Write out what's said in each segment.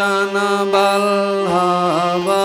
जनबल्हा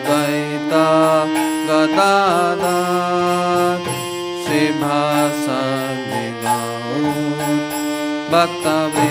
ददा भवे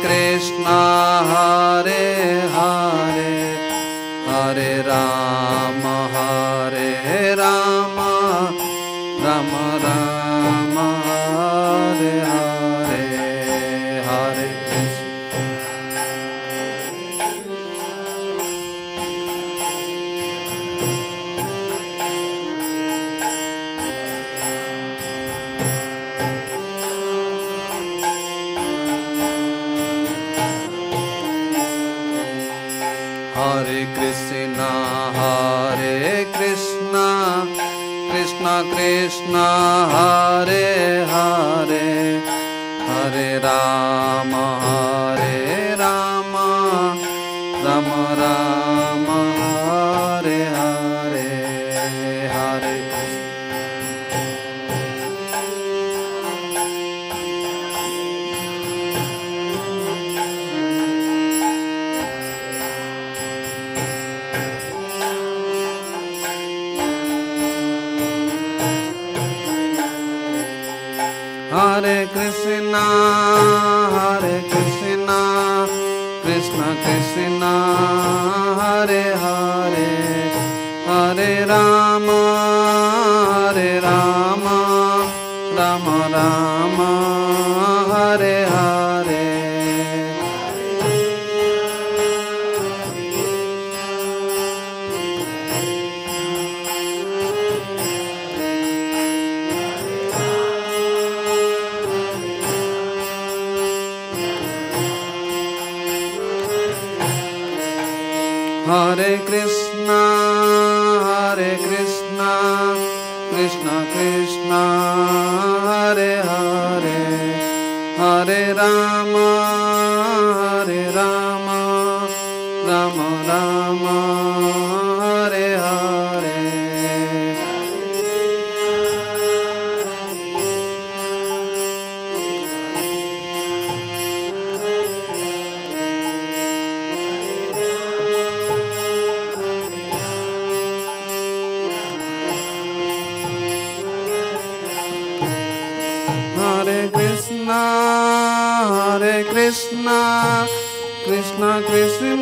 कृष्ण हरे हा कृष्णा हरे कृष्णा कृष्णा कृष्णा हरे हरे हरे Ram Krishna Krishna Krishna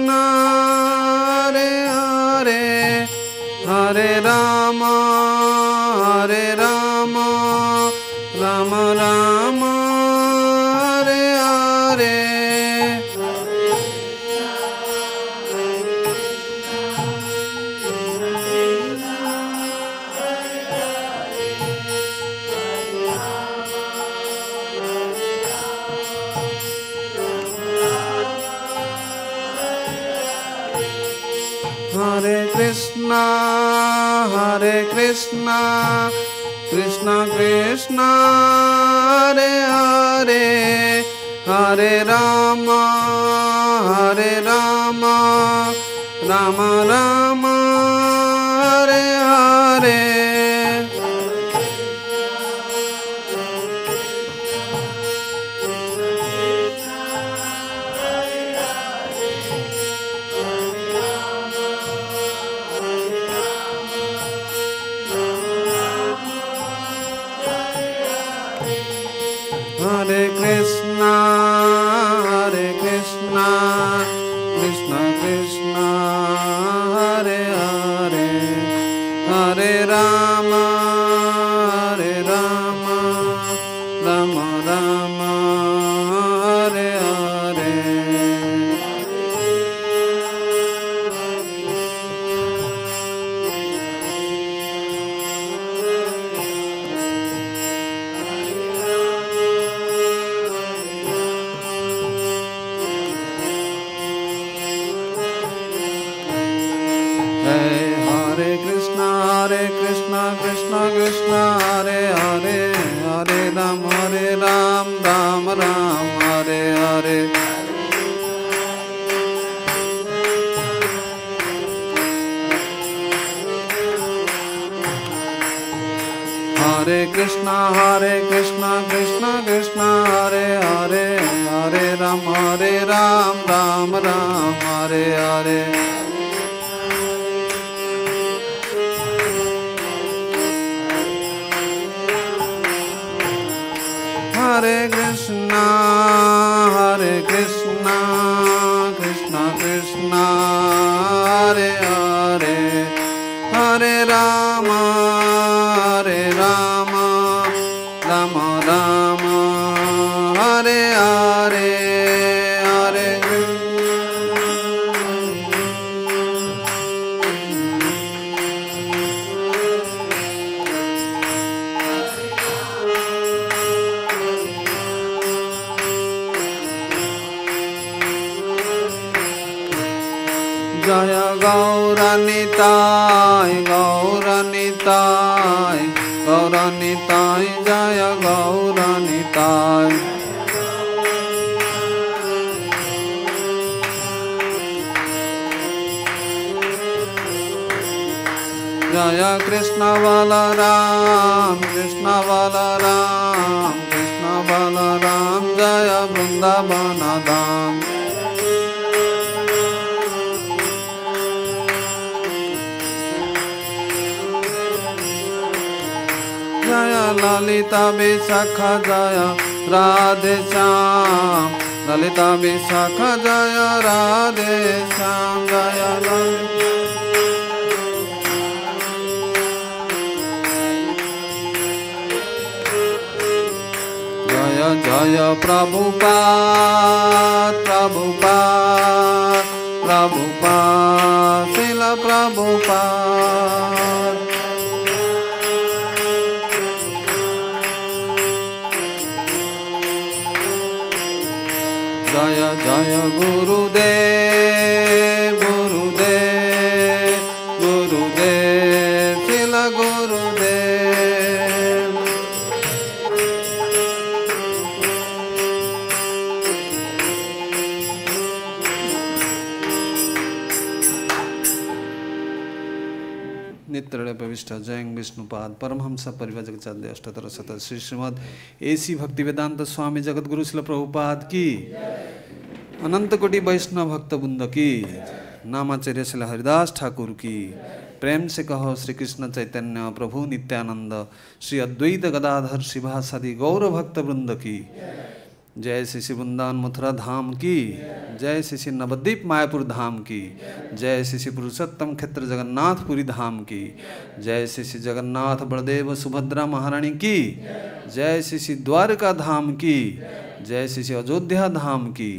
Lalita Vishakh जय राधे श्याम ललिता विशाख जय राधे श्याम जया जय जय प्रभुपाद प्रभुपाद प्रभुपाद शिल प्रभुपाद विष्णुपाद परमहंस परिवजगचार्य अष्टतर शत श्री श्रीमद एसी भक्ति वेदांत स्वामी जगतगुरु शिल प्रभुपाद की अनंत कोटि वैष्णव भक्त बुंद की नामाचार्य शिल हरिदास ठाकुर की प्रेम से कहो श्री कृष्ण चैतन्य प्रभु नित्यानंद श्री अद्वैत गदाधर शिभा शिवासादि गौरव भक्त बृंद की जय श्री श्री वृंदावन मथुरा धाम की जय श्री श्री नवद्वीप मायापुर धाम की जय श्री श्री पुरुषोत्तम क्षेत्र जगन्नाथपुरी धाम की जय श्री श्री जगन्नाथ बलदेव सुभद्रा महारानी की जय श्री श्री द्वारका धाम की जय श्री श्री अयोध्या धाम की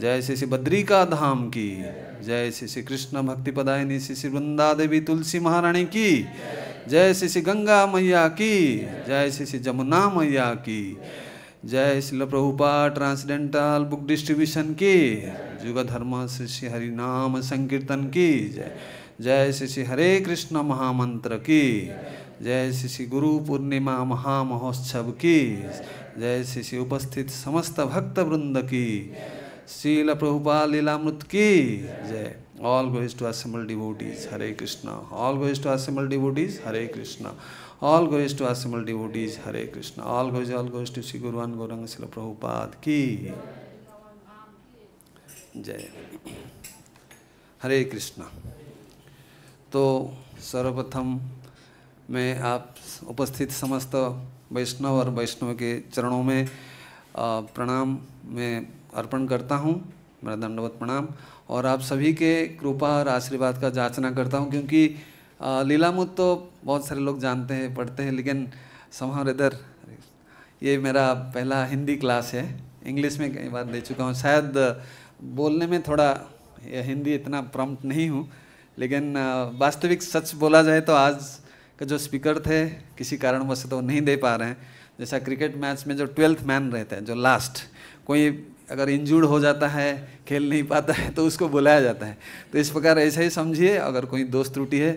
जय श्री श्री बद्रिका धाम की जय श्री श्री कृष्ण भक्ति पदायनी श्री श्री वृंदा देवी तुलसी महारानी की जय श्री श्री गंगा मैया की जय श्री जमुना मैया की जय Srila Prabhupada transcendental book distribution की युग धर्म श्री श्री हरि नाम संकीर्तन की जय जय श्री श्री हरे कृष्ण महामंत्र की जय श्री श्री गुरु पूर्णिमा महामहोत्सव की जय श्री श्री उपस्थित समस्त भक्त वृंद की शील प्रभुपा लीलामृत की जय all goes to assemble devotees Hare Krishna all goes to assemble devotees Hare Krishna all goes to assemble devotees Hare Krishna. All goes, all goes to Shri गुरुवान and Gauranga प्रभुपाद की जय हरे कृष्णा तो सर्वप्रथम मैं आप उपस्थित समस्त वैष्णव और वैष्णव के चरणों में प्रणाम मैं अर्पण करता हूँ मेरा दंडवत प्रणाम और आप सभी के कृपा और आशीर्वाद का जाचना करता हूँ क्योंकि लीलामुद तो बहुत सारे लोग जानते हैं पढ़ते हैं लेकिन समाहर इधर ये मेरा पहला हिंदी क्लास है इंग्लिश में कई बार दे चुका हूँ शायद बोलने में थोड़ा हिंदी इतना प्रम्प्ट नहीं हूँ लेकिन वास्तविक सच बोला जाए तो आज का जो स्पीकर थे किसी कारणवश तो नहीं दे पा रहे हैं जैसा क्रिकेट मैच में जो ट्वेल्थ मैन रहते हैं जो लास्ट कोई अगर इंजूर्ड हो जाता है खेल नहीं पाता है तो उसको बुलाया जाता है तो इस प्रकार ऐसा ही समझिए अगर कोई दोस्त त्रुटि है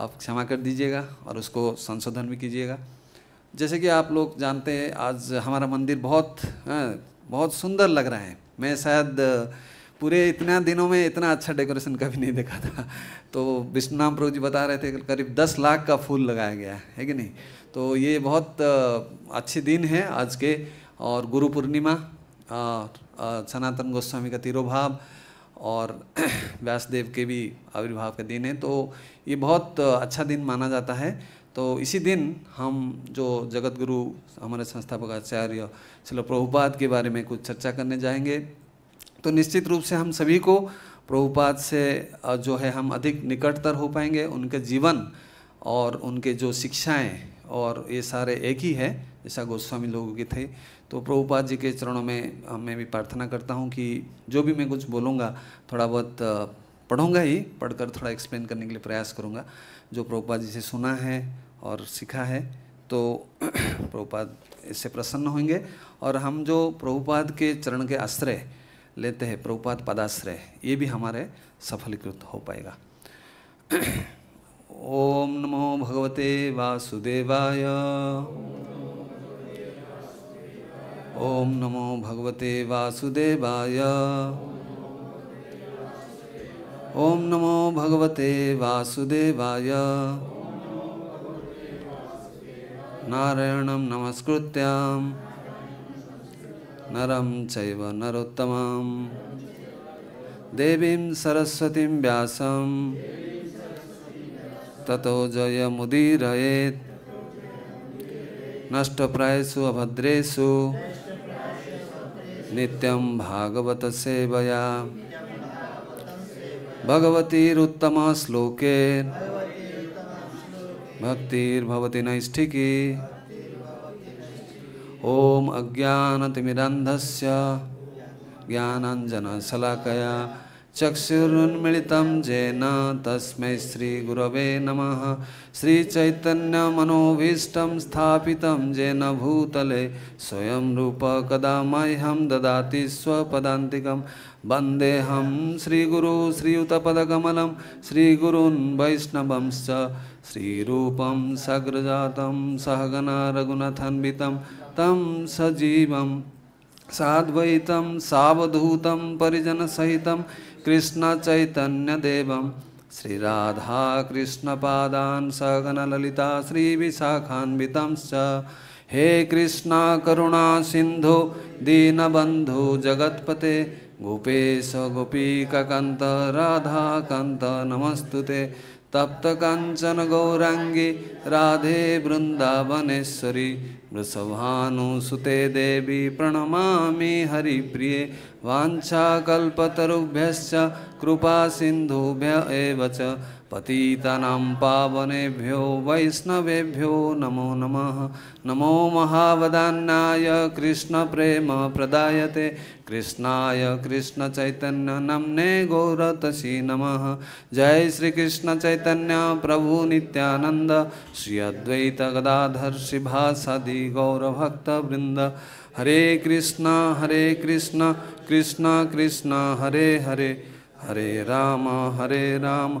आप क्षमा कर दीजिएगा और उसको संशोधन भी कीजिएगा जैसे कि आप लोग जानते हैं आज हमारा मंदिर बहुत हाँ, बहुत सुंदर लग रहा है मैं शायद पूरे इतना दिनों में इतना अच्छा डेकोरेशन कभी नहीं देखा था तो विष्णुनाम प्रभु जी बता रहे थे करीब दस लाख का फूल लगाया गया है कि नहीं तो ये बहुत अच्छे दिन है आज के और गुरु पूर्णिमा और सनातन गोस्वामी का तिरुभाव और व्यासदेव के भी आविर्भाव का दिन है तो ये बहुत अच्छा दिन माना जाता है तो इसी दिन हम जो जगत गुरु हमारे संस्थापक आचार्य चलो प्रभुपाद के बारे में कुछ चर्चा करने जाएंगे तो निश्चित रूप से हम सभी को प्रभुपाद से जो है हम अधिक निकटतर हो पाएंगे उनके जीवन और उनके जो शिक्षाएं और ये सारे एक ही है ऐसा गोस्वामी लोगों के थे तो प्रभुपाद जी के चरणों में मैं भी प्रार्थना करता हूँ कि जो भी मैं कुछ बोलूँगा थोड़ा बहुत पढ़ूँगा ही पढ़कर थोड़ा एक्सप्लेन करने के लिए प्रयास करूँगा जो प्रभुपाद जी से सुना है और सीखा है तो प्रभुपाद इससे प्रसन्न होंगे और हम जो प्रभुपाद के चरण के आश्रय लेते हैं प्रभुपाद पदाश्रय ये भी हमारे सफलीकृत हो पाएगा ओम नमो भगवते वासुदेवाय ओम नमो भगवते वासुदेवाय ओम नमो भगवते वासुदेवाय नारायणं नमस्कृत्यां नरं चैव नरोत्तमं देवीं सरस्वतीं व्यासं ततो नष्ट प्रायसु अभद्रेशु नित्यं भागवत सेवया भगवती उत्तम भगवतीरुत्तमश्लोके भक्तिर्भवति नैष्ठिकी ॐ अज्ञानतिमिरन्धस्य ज्ञानाञ्जनशलाकया चक्षुरुन्मिलितं जेन तस्मै श्रीगुरवे नमः श्रीचैतन्यमनोभीष्टं स्थापितं जेन भूतले स्वयं रूप कदा मह्यं ददाति स्वपदान्तिकं वन्देऽहं श्रीगुरु श्रीयुतपदकमलं श्रीगुरून् वैष्णवंश्च श्रीरूपं सग्रजातं सहगना रघुनाथान्वितं तं सजीवं साद्वैतं सावधूतं परिजनसहितं कृष्ण श्री राधा कृष्णचैतन्यदेवं श्रीराधाकृष्णपादान् श्री श्रीविशाखान्वितंश्च हे कृष्ण करुणा सिंधु दीनबंधु जगत्पते गोपेश गोपीककन्त राधाकान्त नमस्तु ते तप्तकाञ्चन गौराङ्गी राधे वृंदावनेश्वरी वृषभानुसुते देवी प्रणमा हरिप्रिये वाञ्छाकल्पतरुभ्यश्च कृपासिन्धुभ्य एव च पतितानां पावनेभ्यो वैष्णवेभ्यो नमो नमः नमो महावदान्नाय कृष्णप्रेमप्रदायते कृष्णाय कृष्णचैतन्यनम्ने गौरतसि नमः जय श्रीकृष्णचैतन्य प्रभु नित्यानन्द श्री अद्वैतगदाधर शिभासदि गौरभक्तवृन्द हरे कृष्ण हरे कृष्ण कृष्ण कृष्ण हरे हरे हरे राम हरे राम, हरे राम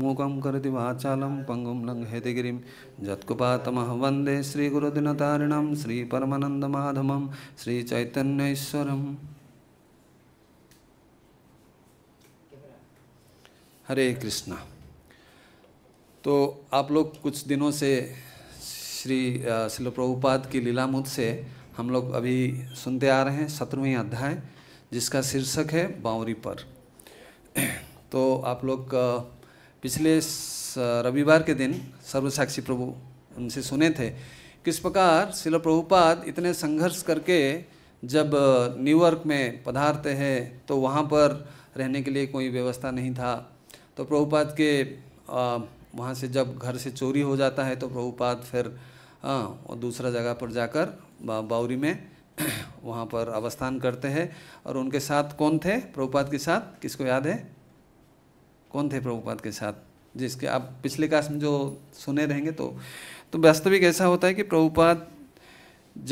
మూకం కరతి వాచాలం పంగుం లంఘయతిగిరిం జత్కుపాతమహ వందే శ్రీగురుదినతారిణం श्री శ్రీచైతన్యైశ్వరం हरे कृष्णा तो आप लोग कुछ दिनों से श्री शिल प्रभुपाद की मुद से हम लोग अभी सुनते आ रहे हैं सत्रहवीं अध्याय जिसका शीर्षक है बावरी पर तो आप लोग पिछले रविवार के दिन सर्वसाक्षी प्रभु उनसे सुने थे किस प्रकार शिल प्रभुपाद इतने संघर्ष करके जब न्यूयॉर्क में पधारते हैं तो वहाँ पर रहने के लिए कोई व्यवस्था नहीं था तो प्रभुपाद के वहाँ से जब घर से चोरी हो जाता है तो प्रभुपाद फिर और दूसरा जगह पर जाकर बाउरी में वहाँ पर अवस्थान करते हैं और उनके साथ कौन थे प्रभुपाद के साथ किसको याद है कौन थे प्रभुपाद के साथ जिसके आप पिछले कास्ट में जो सुने रहेंगे तो तो वास्तविक ऐसा होता है कि प्रभुपाद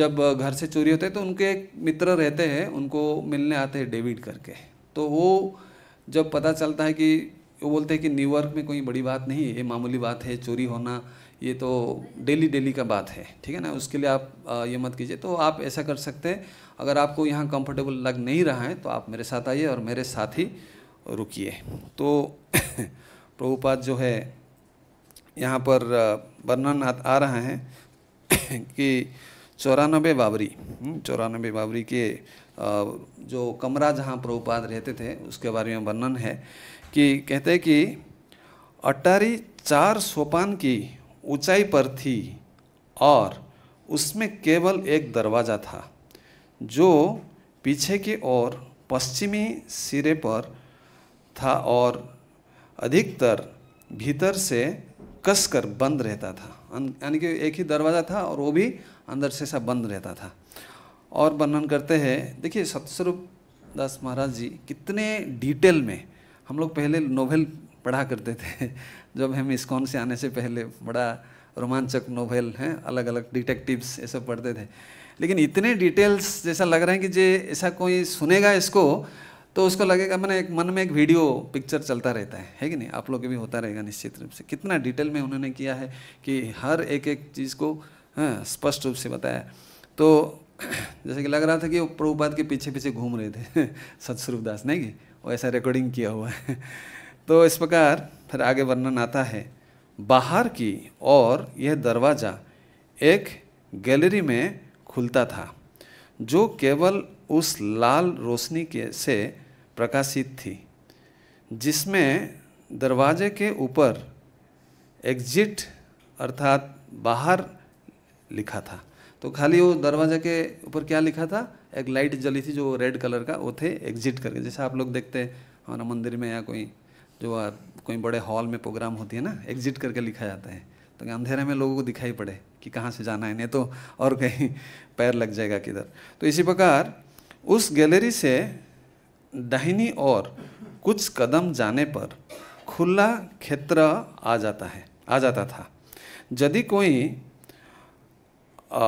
जब घर से चोरी होते हैं तो उनके एक मित्र रहते हैं उनको मिलने आते हैं डेविड करके तो वो जब पता चलता है कि वो बोलते हैं कि न्यूयॉर्क में कोई बड़ी बात नहीं है ये मामूली बात है चोरी होना ये तो डेली डेली का बात है ठीक है ना उसके लिए आप ये मत कीजिए तो आप ऐसा कर सकते हैं अगर आपको यहाँ कंफर्टेबल लग नहीं रहा है तो आप मेरे साथ आइए और मेरे साथ ही रुकिए तो प्रभुपाद जो है यहाँ पर वर्णन आ रहा है कि चौरानबे बाबरी हम्म, चौरानबे बाबरी के जो कमरा जहाँ प्रभुपाद रहते थे उसके बारे में वर्णन है कि कहते हैं कि अटारी चार सोपान की ऊंचाई पर थी और उसमें केवल एक दरवाज़ा था जो पीछे की ओर पश्चिमी सिरे पर था और अधिकतर भीतर से कसकर बंद रहता था यानी कि एक ही दरवाज़ा था और वो भी अंदर से सब बंद रहता था और वर्णन करते हैं देखिए सतस्वरूप दास महाराज जी कितने डिटेल में हम लोग पहले नोवेल पढ़ा करते थे जब हम इस्कॉन से आने से पहले बड़ा रोमांचक नोवेल हैं अलग अलग डिटेक्टिव्स ये सब पढ़ते थे लेकिन इतने डिटेल्स जैसा लग रहा है कि जे ऐसा कोई सुनेगा इसको तो उसको लगेगा मैंने एक मन में एक वीडियो पिक्चर चलता रहता है है कि नहीं आप लोग के भी होता रहेगा निश्चित रूप से कितना डिटेल में उन्होंने किया है कि हर एक एक चीज़ को हाँ, स्पष्ट रूप से बताया तो जैसे कि लग रहा था कि वो प्रभुपाद के पीछे पीछे घूम रहे थे सतस्वरूप दास नहीं कि वो ऐसा रिकॉर्डिंग किया हुआ है तो इस प्रकार फिर आगे वर्णन आता है बाहर की और यह दरवाज़ा एक गैलरी में खुलता था जो केवल उस लाल रोशनी के से प्रकाशित थी जिसमें दरवाजे के ऊपर एग्जिट अर्थात बाहर लिखा था तो खाली वो दरवाजे के ऊपर क्या लिखा था एक लाइट जली थी जो रेड कलर का वो थे एग्जिट करके जैसे आप लोग देखते हैं हमारा मंदिर में या कोई जो कोई बड़े हॉल में प्रोग्राम होती है ना एग्जिट करके लिखा जाता है तो अंधेरे में लोगों को दिखाई पड़े कि कहाँ से जाना है नहीं तो और कहीं पैर लग जाएगा किधर तो इसी प्रकार उस गैलरी से दाहिनी ओर कुछ कदम जाने पर खुला क्षेत्र आ जाता है आ जाता था यदि कोई आ,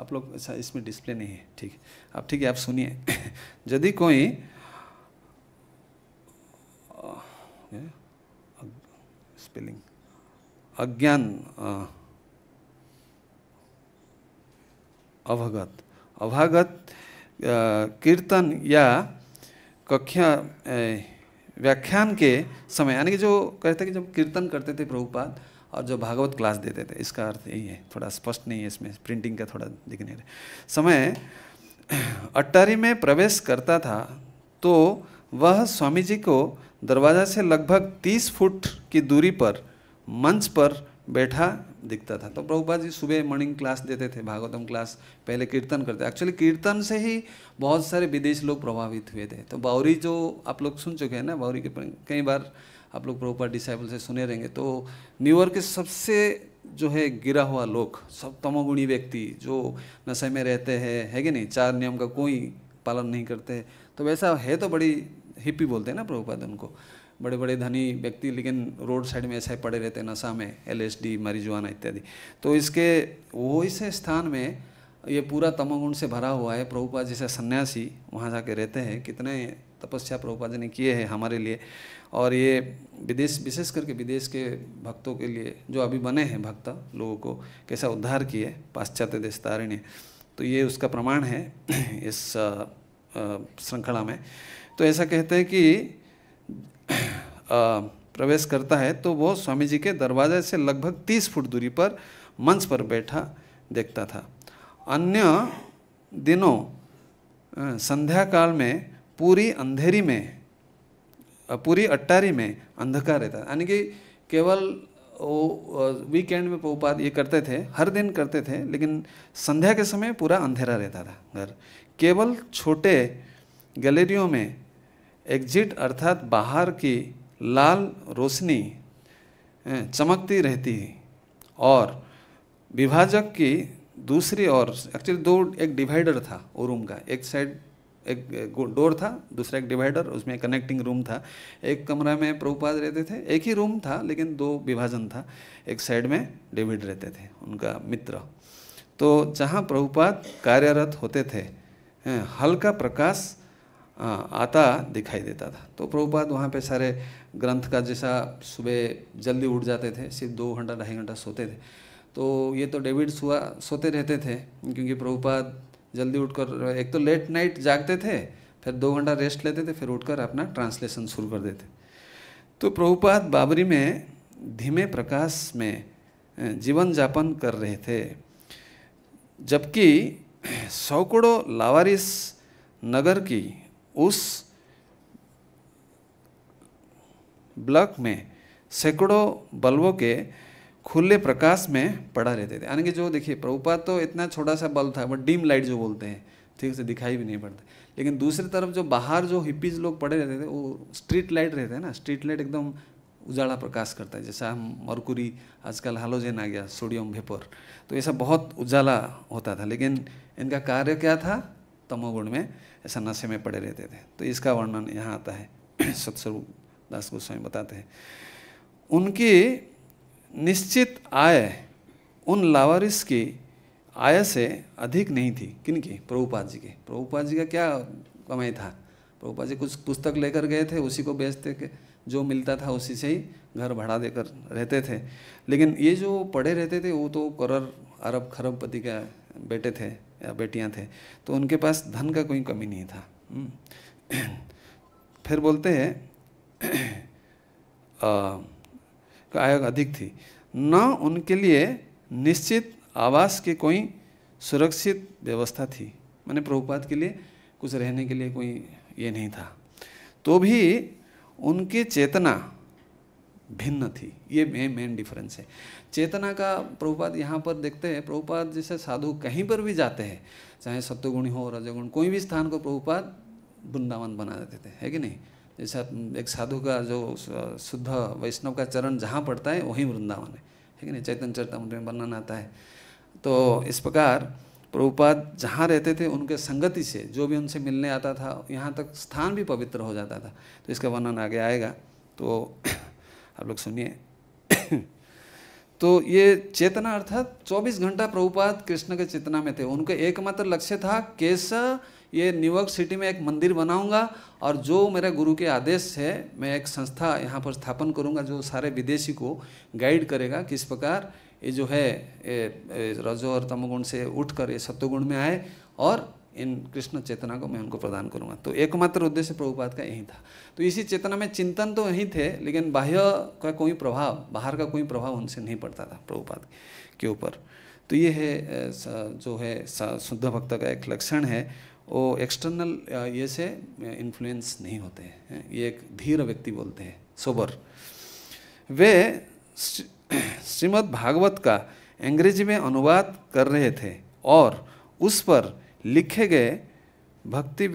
आप लोग अच्छा इसमें डिस्प्ले नहीं है ठीक आप ठीक है आप सुनिए यदि कोई स्पेलिंग अज्ञान अभागत अभागत कीर्तन या कक्षा व्याख्यान के समय यानी कि जो कहते हैं कि जब कीर्तन करते थे प्रभुपाद और जो भागवत क्लास देते थे इसका अर्थ यही है थोड़ा स्पष्ट नहीं है इसमें प्रिंटिंग का थोड़ा दिख नहीं रहा समय अट्टारी में प्रवेश करता था तो वह स्वामी जी को दरवाज़ा से लगभग तीस फुट की दूरी पर मंच पर बैठा दिखता था तो प्रभुपाद जी सुबह मॉर्निंग क्लास देते थे भागवतम क्लास पहले कीर्तन करते एक्चुअली कीर्तन से ही बहुत सारे विदेश लोग प्रभावित हुए थे तो बावरी जो आप लोग सुन चुके हैं ना बावरी के कई बार आप लोग प्रभुपाद डिसाइबल से सुने रहेंगे तो न्यूयॉर्क के सबसे जो है गिरा हुआ लोग सब तमोगुणी व्यक्ति जो नशे में रहते हैं है कि नहीं चार नियम का कोई पालन नहीं करते तो वैसा है तो बड़ी हिप्पी बोलते हैं ना प्रभुपाद उनको बड़े बड़े धनी व्यक्ति लेकिन रोड साइड में ऐसे पड़े रहते हैं नशा में एल एस डी मरीजुआना इत्यादि तो इसके वो इस स्थान में ये पूरा तमोगुण से भरा हुआ है प्रभुपा जैसे सन्यासी वहाँ जाके रहते हैं कितने तपस्या प्रभुपा जी ने किए हैं हमारे लिए और ये विदेश विशेष करके विदेश के भक्तों के लिए जो अभी बने हैं भक्त लोगों को कैसा उद्धार किए पाश्चात्य देश तारिण्य तो ये उसका प्रमाण है इस श्रृंखला में तो ऐसा कहते हैं कि प्रवेश करता है तो वो स्वामी जी के दरवाजे से लगभग तीस फुट दूरी पर मंच पर बैठा देखता था अन्य दिनों संध्या काल में पूरी अंधेरी में पूरी अट्टारी में अंधकार रहता यानी कि केवल वो वीकेंड में पोपात ये करते थे हर दिन करते थे लेकिन संध्या के समय पूरा अंधेरा रहता था घर केवल छोटे गैलरियों में एग्जिट अर्थात बाहर की लाल रोशनी चमकती रहती है और विभाजक की दूसरी और एक्चुअली दो एक डिवाइडर था वो रूम का एक साइड एक डोर था दूसरा एक डिवाइडर उसमें कनेक्टिंग रूम था एक कमरा में प्रभुपाद रहते थे एक ही रूम था लेकिन दो विभाजन था एक साइड में डेविड रहते थे उनका मित्र तो जहाँ प्रभुपाद कार्यरत होते थे हल्का प्रकाश आता दिखाई देता था तो प्रभुपाद वहाँ पे सारे ग्रंथ का जैसा सुबह जल्दी उठ जाते थे सिर्फ दो घंटा ढाई घंटा सोते थे तो ये तो डेविड हुआ सोते रहते थे क्योंकि प्रभुपाद जल्दी उठकर एक तो लेट नाइट जागते थे फिर दो घंटा रेस्ट लेते थे फिर उठकर अपना ट्रांसलेशन शुरू कर देते तो प्रभुपाद बाबरी में धीमे प्रकाश में जीवन जापन कर रहे थे जबकि सौकड़ों लावारिस नगर की उस ब्लॉक में सैकड़ों बल्बों के खुले प्रकाश में पड़ा रहते थे यानी कि जो देखिए प्रभुपाद तो इतना छोटा सा बल्ब था बट डिम लाइट जो बोलते हैं ठीक से दिखाई भी नहीं पड़ता लेकिन दूसरी तरफ जो बाहर जो हिप्पीज लोग पड़े रहते थे वो स्ट्रीट लाइट रहते हैं ना स्ट्रीट लाइट एकदम उजाला प्रकाश करता है जैसा हम मरकुरी आजकल हालोजन आ गया सोडियम वेपर तो ऐसा बहुत उजाला होता था लेकिन इनका कार्य क्या था तमोगुण में ऐसा नशे में पड़े रहते थे तो इसका वर्णन यहाँ आता है सत्स्वरूप दास गोस्वामी बताते हैं उनकी निश्चित आय उन लावारिस की आय से अधिक नहीं थी किन की प्रभुपाद जी के प्रभुपाद जी का क्या कमाई था प्रभुपाद जी कुछ पुस्तक लेकर गए थे उसी को बेचते के जो मिलता था उसी से ही घर भाड़ा देकर रहते थे लेकिन ये जो पढ़े रहते थे वो तो करर अरब खरबपति का बेटे थे या बेटियां थे तो उनके पास धन का कोई कमी नहीं था हम्म। फिर बोलते हैं आयोग अधिक थी न उनके लिए निश्चित आवास की कोई सुरक्षित व्यवस्था थी मैंने प्रभुपात के लिए कुछ रहने के लिए कोई ये नहीं था तो भी उनकी चेतना भिन्न थी ये मेन डिफरेंस है चेतना का प्रभुपाद यहाँ पर देखते हैं प्रभुपाद जैसे साधु कहीं पर भी जाते हैं चाहे सत्वगुणी हो रजगुण कोई भी स्थान को प्रभुपाद वृंदावन बना देते थे है कि नहीं जैसा एक साधु का जो शुद्ध वैष्णव का चरण जहाँ पड़ता है वहीं वृंदावन है ठीक है ना चैतन चैतन्य में वर्णन आता है तो इस प्रकार प्रभुपाद जहाँ रहते थे उनके संगति से जो भी उनसे मिलने आता था यहाँ तक स्थान भी पवित्र हो जाता था तो इसका वर्णन आगे आएगा तो आप लोग सुनिए तो ये चेतना अर्थात 24 घंटा प्रभुपाद कृष्ण के चेतना में थे उनका एकमात्र लक्ष्य था केशव ये न्यूयॉर्क सिटी में एक मंदिर बनाऊंगा और जो मेरे गुरु के आदेश है मैं एक संस्था यहाँ पर स्थापन करूँगा जो सारे विदेशी को गाइड करेगा किस प्रकार ये जो है ये रजो और तमोगुण से उठ कर ये सत्वगुण में आए और इन कृष्ण चेतना को मैं उनको प्रदान करूँगा तो एकमात्र उद्देश्य प्रभुपाद का यही था तो इसी चेतना में चिंतन तो यही थे लेकिन बाह्य का कोई प्रभाव बाहर का कोई प्रभाव उनसे नहीं पड़ता था प्रभुपाद के ऊपर तो ये है जो है शुद्ध भक्त का एक लक्षण है वो एक्सटर्नल uh, ये से इन्फ्लुएंस uh, नहीं होते हैं ये एक धीर व्यक्ति बोलते हैं सोबर वे श्रीमद् भागवत का अंग्रेजी में अनुवाद कर रहे थे और उस पर लिखे गए भक्ति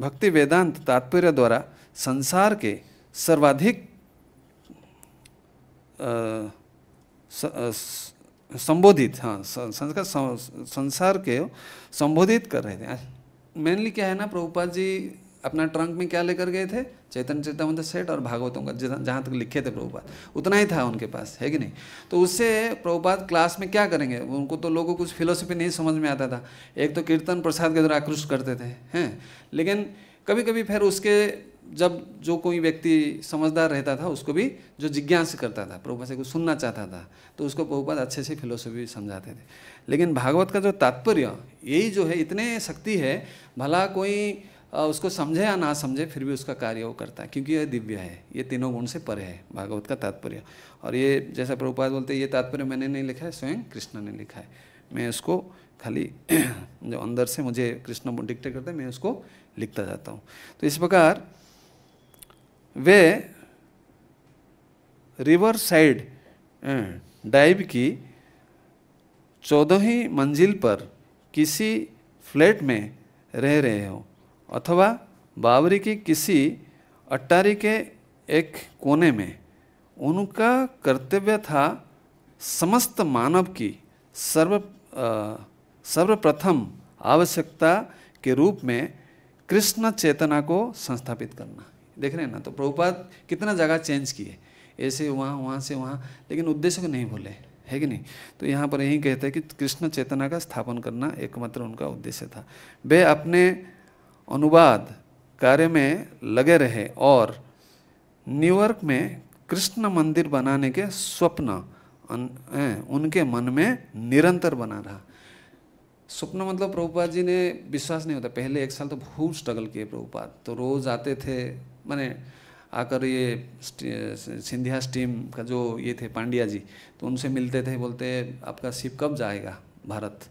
भक्ति वेदांत तात्पर्य द्वारा संसार के सर्वाधिक uh, संबोधित हाँ संसार के संबोधित कर रहे थे मेनली क्या है ना प्रभुपाद जी अपना ट्रंक में क्या लेकर गए थे चैतन्य चैतावंत सेठ और भागवतों का जहाँ तक लिखे थे प्रभुपाद उतना ही था उनके पास है कि नहीं तो उससे प्रभुपाद क्लास में क्या करेंगे उनको तो लोगों को कुछ फिलोसफी नहीं समझ में आता था एक तो कीर्तन प्रसाद के द्वारा आकृष्ट करते थे हैं लेकिन कभी कभी फिर उसके जब जो कोई व्यक्ति समझदार रहता था उसको भी जो जिज्ञास करता था प्रभुपाद से कुछ सुनना चाहता था तो उसको प्रभुपाद अच्छे से फिलोसफी समझाते थे लेकिन भागवत का जो तात्पर्य यही जो है इतने शक्ति है भला कोई उसको समझे या ना समझे फिर भी उसका कार्य वो करता है क्योंकि यह दिव्य है ये तीनों गुण से परे है भागवत का तात्पर्य और ये जैसा प्रभुपाद बोलते हैं ये तात्पर्य मैंने नहीं लिखा है स्वयं कृष्ण ने लिखा है मैं उसको खाली जो अंदर से मुझे कृष्ण डिक्टेट करते हैं मैं उसको लिखता जाता हूँ तो इस प्रकार वे रिवर साइड डाइव की चौदहवीं मंजिल पर किसी फ्लैट में रह रहे हो अथवा बावरी की किसी अट्टारी के एक कोने में उनका कर्तव्य था समस्त मानव की सर्व सर्वप्रथम आवश्यकता के रूप में कृष्ण चेतना को संस्थापित करना देख रहे हैं ना तो प्रभुपाद कितना जगह चेंज किए ऐसे वहाँ वहाँ से वहाँ लेकिन उद्देश्य को नहीं भूले है कि नहीं तो यहाँ पर यही कहते हैं कि कृष्ण चेतना का स्थापन करना एकमात्र उनका उद्देश्य था वे अपने अनुवाद कार्य में लगे रहे और न्यूयॉर्क में कृष्ण मंदिर बनाने के स्वप्न उनके मन में निरंतर बना रहा स्वप्न मतलब प्रभुपाद जी ने विश्वास नहीं होता पहले एक साल तो बहुत स्ट्रगल किए प्रभुपाद तो रोज़ आते थे मैंने आकर ये सिंधिया स्टीम का जो ये थे पांड्या जी तो उनसे मिलते थे बोलते आपका शिप कब जाएगा भारत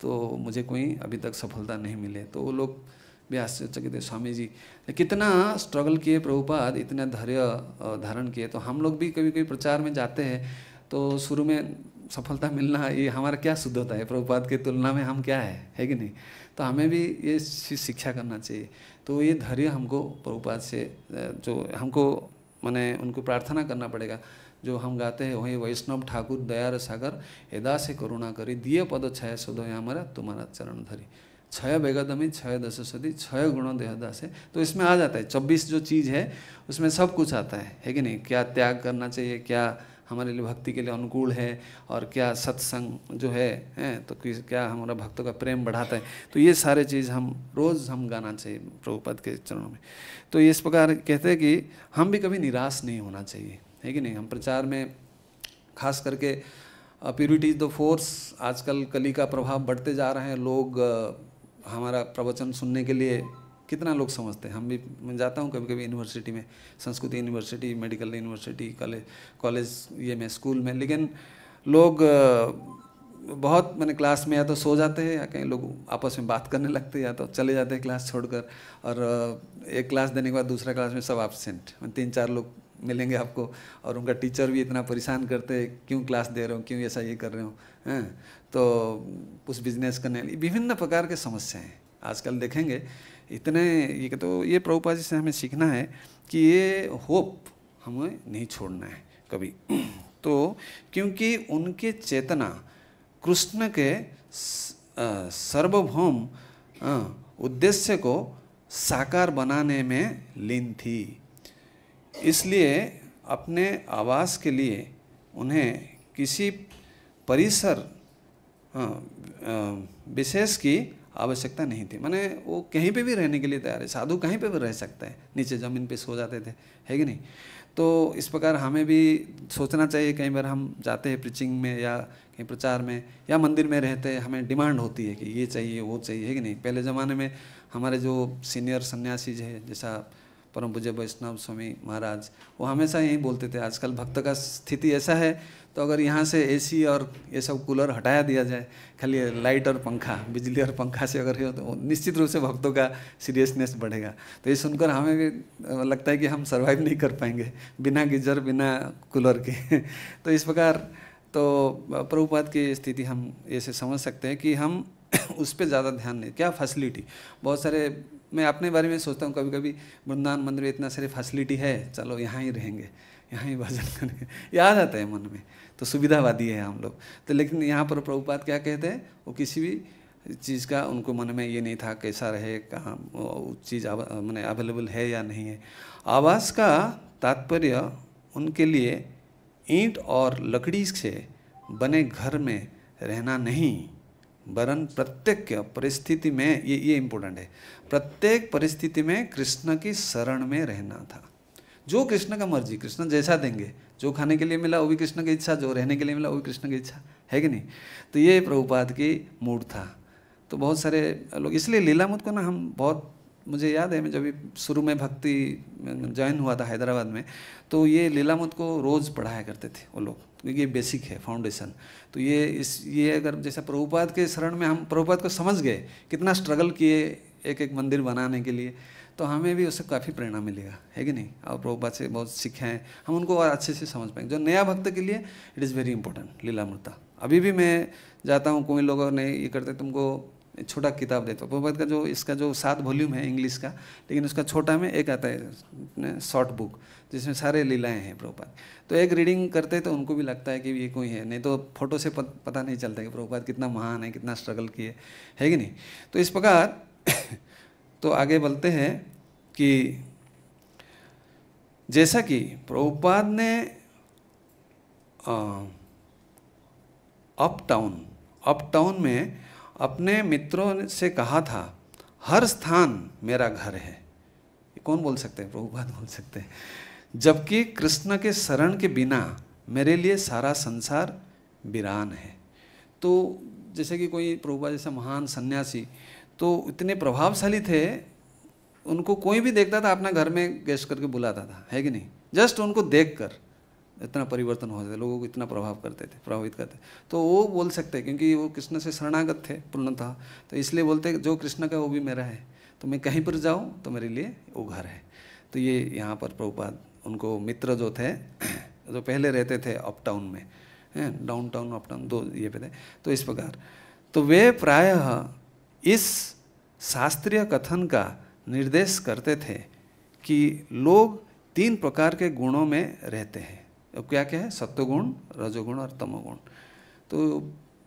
तो मुझे कोई अभी तक सफलता नहीं मिले तो वो लोग भी आश्चर्यचकित है स्वामी जी कितना स्ट्रगल किए प्रभुपाद इतना धैर्य धारण किए तो हम लोग भी कभी कभी प्रचार में जाते हैं तो शुरू में सफलता मिलना ये हमारा क्या शुद्धता है प्रभुपाद की तुलना में हम क्या है है कि नहीं तो हमें भी ये शिक्षा करना चाहिए तो ये धैर्य हमको प्रभुपाद से जो हमको मैंने उनको प्रार्थना करना पड़ेगा जो हम गाते हैं वही वैष्णव ठाकुर दया रसागर यदा से करुणा करी दिए पद छय सदोय हमारा तुम्हारा चरण धरी छय बेगदमी छय दस सदी छय गुण देहदा से तो इसमें आ जाता है छब्बीस जो चीज़ है उसमें सब कुछ आता है है कि नहीं क्या त्याग करना चाहिए क्या हमारे लिए भक्ति के लिए अनुकूल है और क्या सत्संग जो है, हैं तो क्या हमारा भक्तों का प्रेम बढ़ाता है तो ये सारे चीज़ हम रोज़ हम गाना चाहिए प्रभुपद के चरणों में तो इस प्रकार कहते हैं कि हम भी कभी निराश नहीं होना चाहिए है कि नहीं हम प्रचार में खास करके प्योरिटी इज़ द फोर्स आजकल कली का प्रभाव बढ़ते जा रहे हैं लोग हमारा प्रवचन सुनने के लिए कितना लोग समझते हैं हम भी मैं जाता हूँ कभी कभी यूनिवर्सिटी में संस्कृति university medical university college college ये में स्कूल में लेकिन लोग बहुत मैंने क्लास में या तो सो जाते हैं या कहीं लोग आपस में बात करने लगते हैं या तो चले जाते हैं क्लास छोड़कर और एक क्लास देने के बाद दूसरा क्लास में सब एबसेंट तीन चार लोग मिलेंगे आपको और उनका टीचर भी इतना परेशान करते हैं क्यों क्लास दे रहे हो क्यों ऐसा ये कर रहे हो हैं तो कुछ बिजनेस करने विभिन्न प्रकार के समस्याएँ आजकल देखेंगे इतने ये तो ये प्रभुपा जी से हमें सीखना है कि ये होप हमें नहीं छोड़ना है कभी तो क्योंकि उनके चेतना कृष्ण के सर्वभौम उद्देश्य को साकार बनाने में लीन थी इसलिए अपने आवास के लिए उन्हें किसी परिसर विशेष की आवश्यकता नहीं थी मैंने वो कहीं पे भी रहने के लिए तैयार है साधु कहीं पे भी रह सकता है नीचे ज़मीन पे सो जाते थे है कि नहीं तो इस प्रकार हमें भी सोचना चाहिए कई बार हम जाते हैं प्रीचिंग में या कहीं प्रचार में या मंदिर में रहते हैं हमें डिमांड होती है कि ये चाहिए वो चाहिए है कि नहीं पहले ज़माने में हमारे जो सीनियर सन्यासी है जैसा परम पूज्य वैष्णव स्वामी महाराज वो हमेशा यही बोलते थे आजकल भक्त का स्थिति ऐसा है तो अगर यहाँ से एसी और ये सब कूलर हटाया दिया जाए खाली लाइट और पंखा बिजली और पंखा से अगर हो तो निश्चित रूप से भक्तों का सीरियसनेस बढ़ेगा तो ये सुनकर हमें भी लगता है कि हम सर्वाइव नहीं कर पाएंगे बिना गीजर बिना कूलर के तो इस प्रकार तो प्रभुपाद की स्थिति हम ऐसे समझ सकते हैं कि हम उस पर ज़्यादा ध्यान नहीं क्या फैसिलिटी बहुत सारे मैं अपने बारे में सोचता हूँ कभी कभी वृंदावन मंदिर में इतना सारी फैसिलिटी है चलो यहाँ ही रहेंगे यहाँ ही भजन करेंगे ये आ जाता है मन में तो सुविधावादी है हम लोग तो लेकिन यहाँ पर प्रभुपात क्या कहते हैं वो किसी भी चीज़ का उनको मन में ये नहीं था कैसा रहे कहाँ चीज़ मैंने अवेलेबल है या नहीं है आवास का तात्पर्य उनके लिए ईंट और लकड़ी से बने घर में रहना नहीं वरन प्रत्येक परिस्थिति में ये ये इम्पोर्टेंट है प्रत्येक परिस्थिति में कृष्ण की शरण में रहना था जो कृष्ण का मर्जी कृष्ण जैसा देंगे जो खाने के लिए मिला वो भी कृष्ण की इच्छा जो रहने के लिए मिला वो भी कृष्ण की इच्छा है कि नहीं तो ये प्रभुपाद की मूड था तो बहुत सारे लोग इसलिए लीलामुद को ना हम बहुत मुझे याद है मैं जब शुरू में भक्ति ज्वाइन हुआ था हैदराबाद में तो ये लीलामत को रोज़ पढ़ाया करते थे वो लोग क्योंकि ये बेसिक है फाउंडेशन तो ये इस ये अगर जैसा प्रभुपाद के शरण में हम प्रभुपाद को समझ गए कितना स्ट्रगल किए एक एक मंदिर बनाने के लिए तो हमें भी उससे काफ़ी प्रेरणा मिलेगा है कि नहीं आप प्रभुपात से बहुत सीखे हैं हम उनको और अच्छे से समझ पाएंगे जो नया भक्त के लिए it is very important Lilamrita अभी भी मैं जाता हूँ कोई लोग और नहीं ये करते तुमको छोटा किताब देता हूँ प्रभुपात का जो इसका जो सात वॉल्यूम है इंग्लिश का लेकिन उसका छोटा में एक आता है शॉर्ट बुक जिसमें सारे लीलाएँ हैं प्रभुपात तो एक रीडिंग करते तो उनको भी लगता है कि ये कोई है नहीं तो फोटो से पता नहीं चलता कि प्रभुपात कितना महान है कितना स्ट्रगल किए है कि नहीं तो इस प्रकार तो आगे बोलते हैं कि जैसा कि प्रभुपाद ने अप टाउन अप टाउन में अपने मित्रों से कहा था हर स्थान मेरा घर है कौन बोल सकते हैं प्रभुपाद बोल सकते हैं जबकि कृष्ण के शरण के बिना मेरे लिए सारा संसार वीरान है तो जैसे कि कोई प्रभुपाद जैसा महान सन्यासी तो इतने प्रभावशाली थे उनको कोई भी देखता था अपना घर में गेस्ट करके बुलाता था है कि नहीं जस्ट उनको देख कर इतना परिवर्तन हो जाता लोगों को इतना प्रभाव करते थे प्रभावित करते तो वो बोल सकते क्योंकि वो कृष्ण से शरणागत थे पूर्णतः तो इसलिए बोलते जो कृष्ण का वो भी मेरा है तो मैं कहीं पर जाऊँ तो मेरे लिए वो घर है तो ये यहाँ पर प्रभुपाद उनको मित्र जो थे जो पहले रहते थे अप टाउन में डाउन टाउन अप टाउन दो ये पे थे तो इस प्रकार तो वे प्रायः इस शास्त्रीय कथन का निर्देश करते थे कि लोग तीन प्रकार के गुणों में रहते हैं अब क्या क्या है सत्वगुण रजोगुण और तमोगुण तो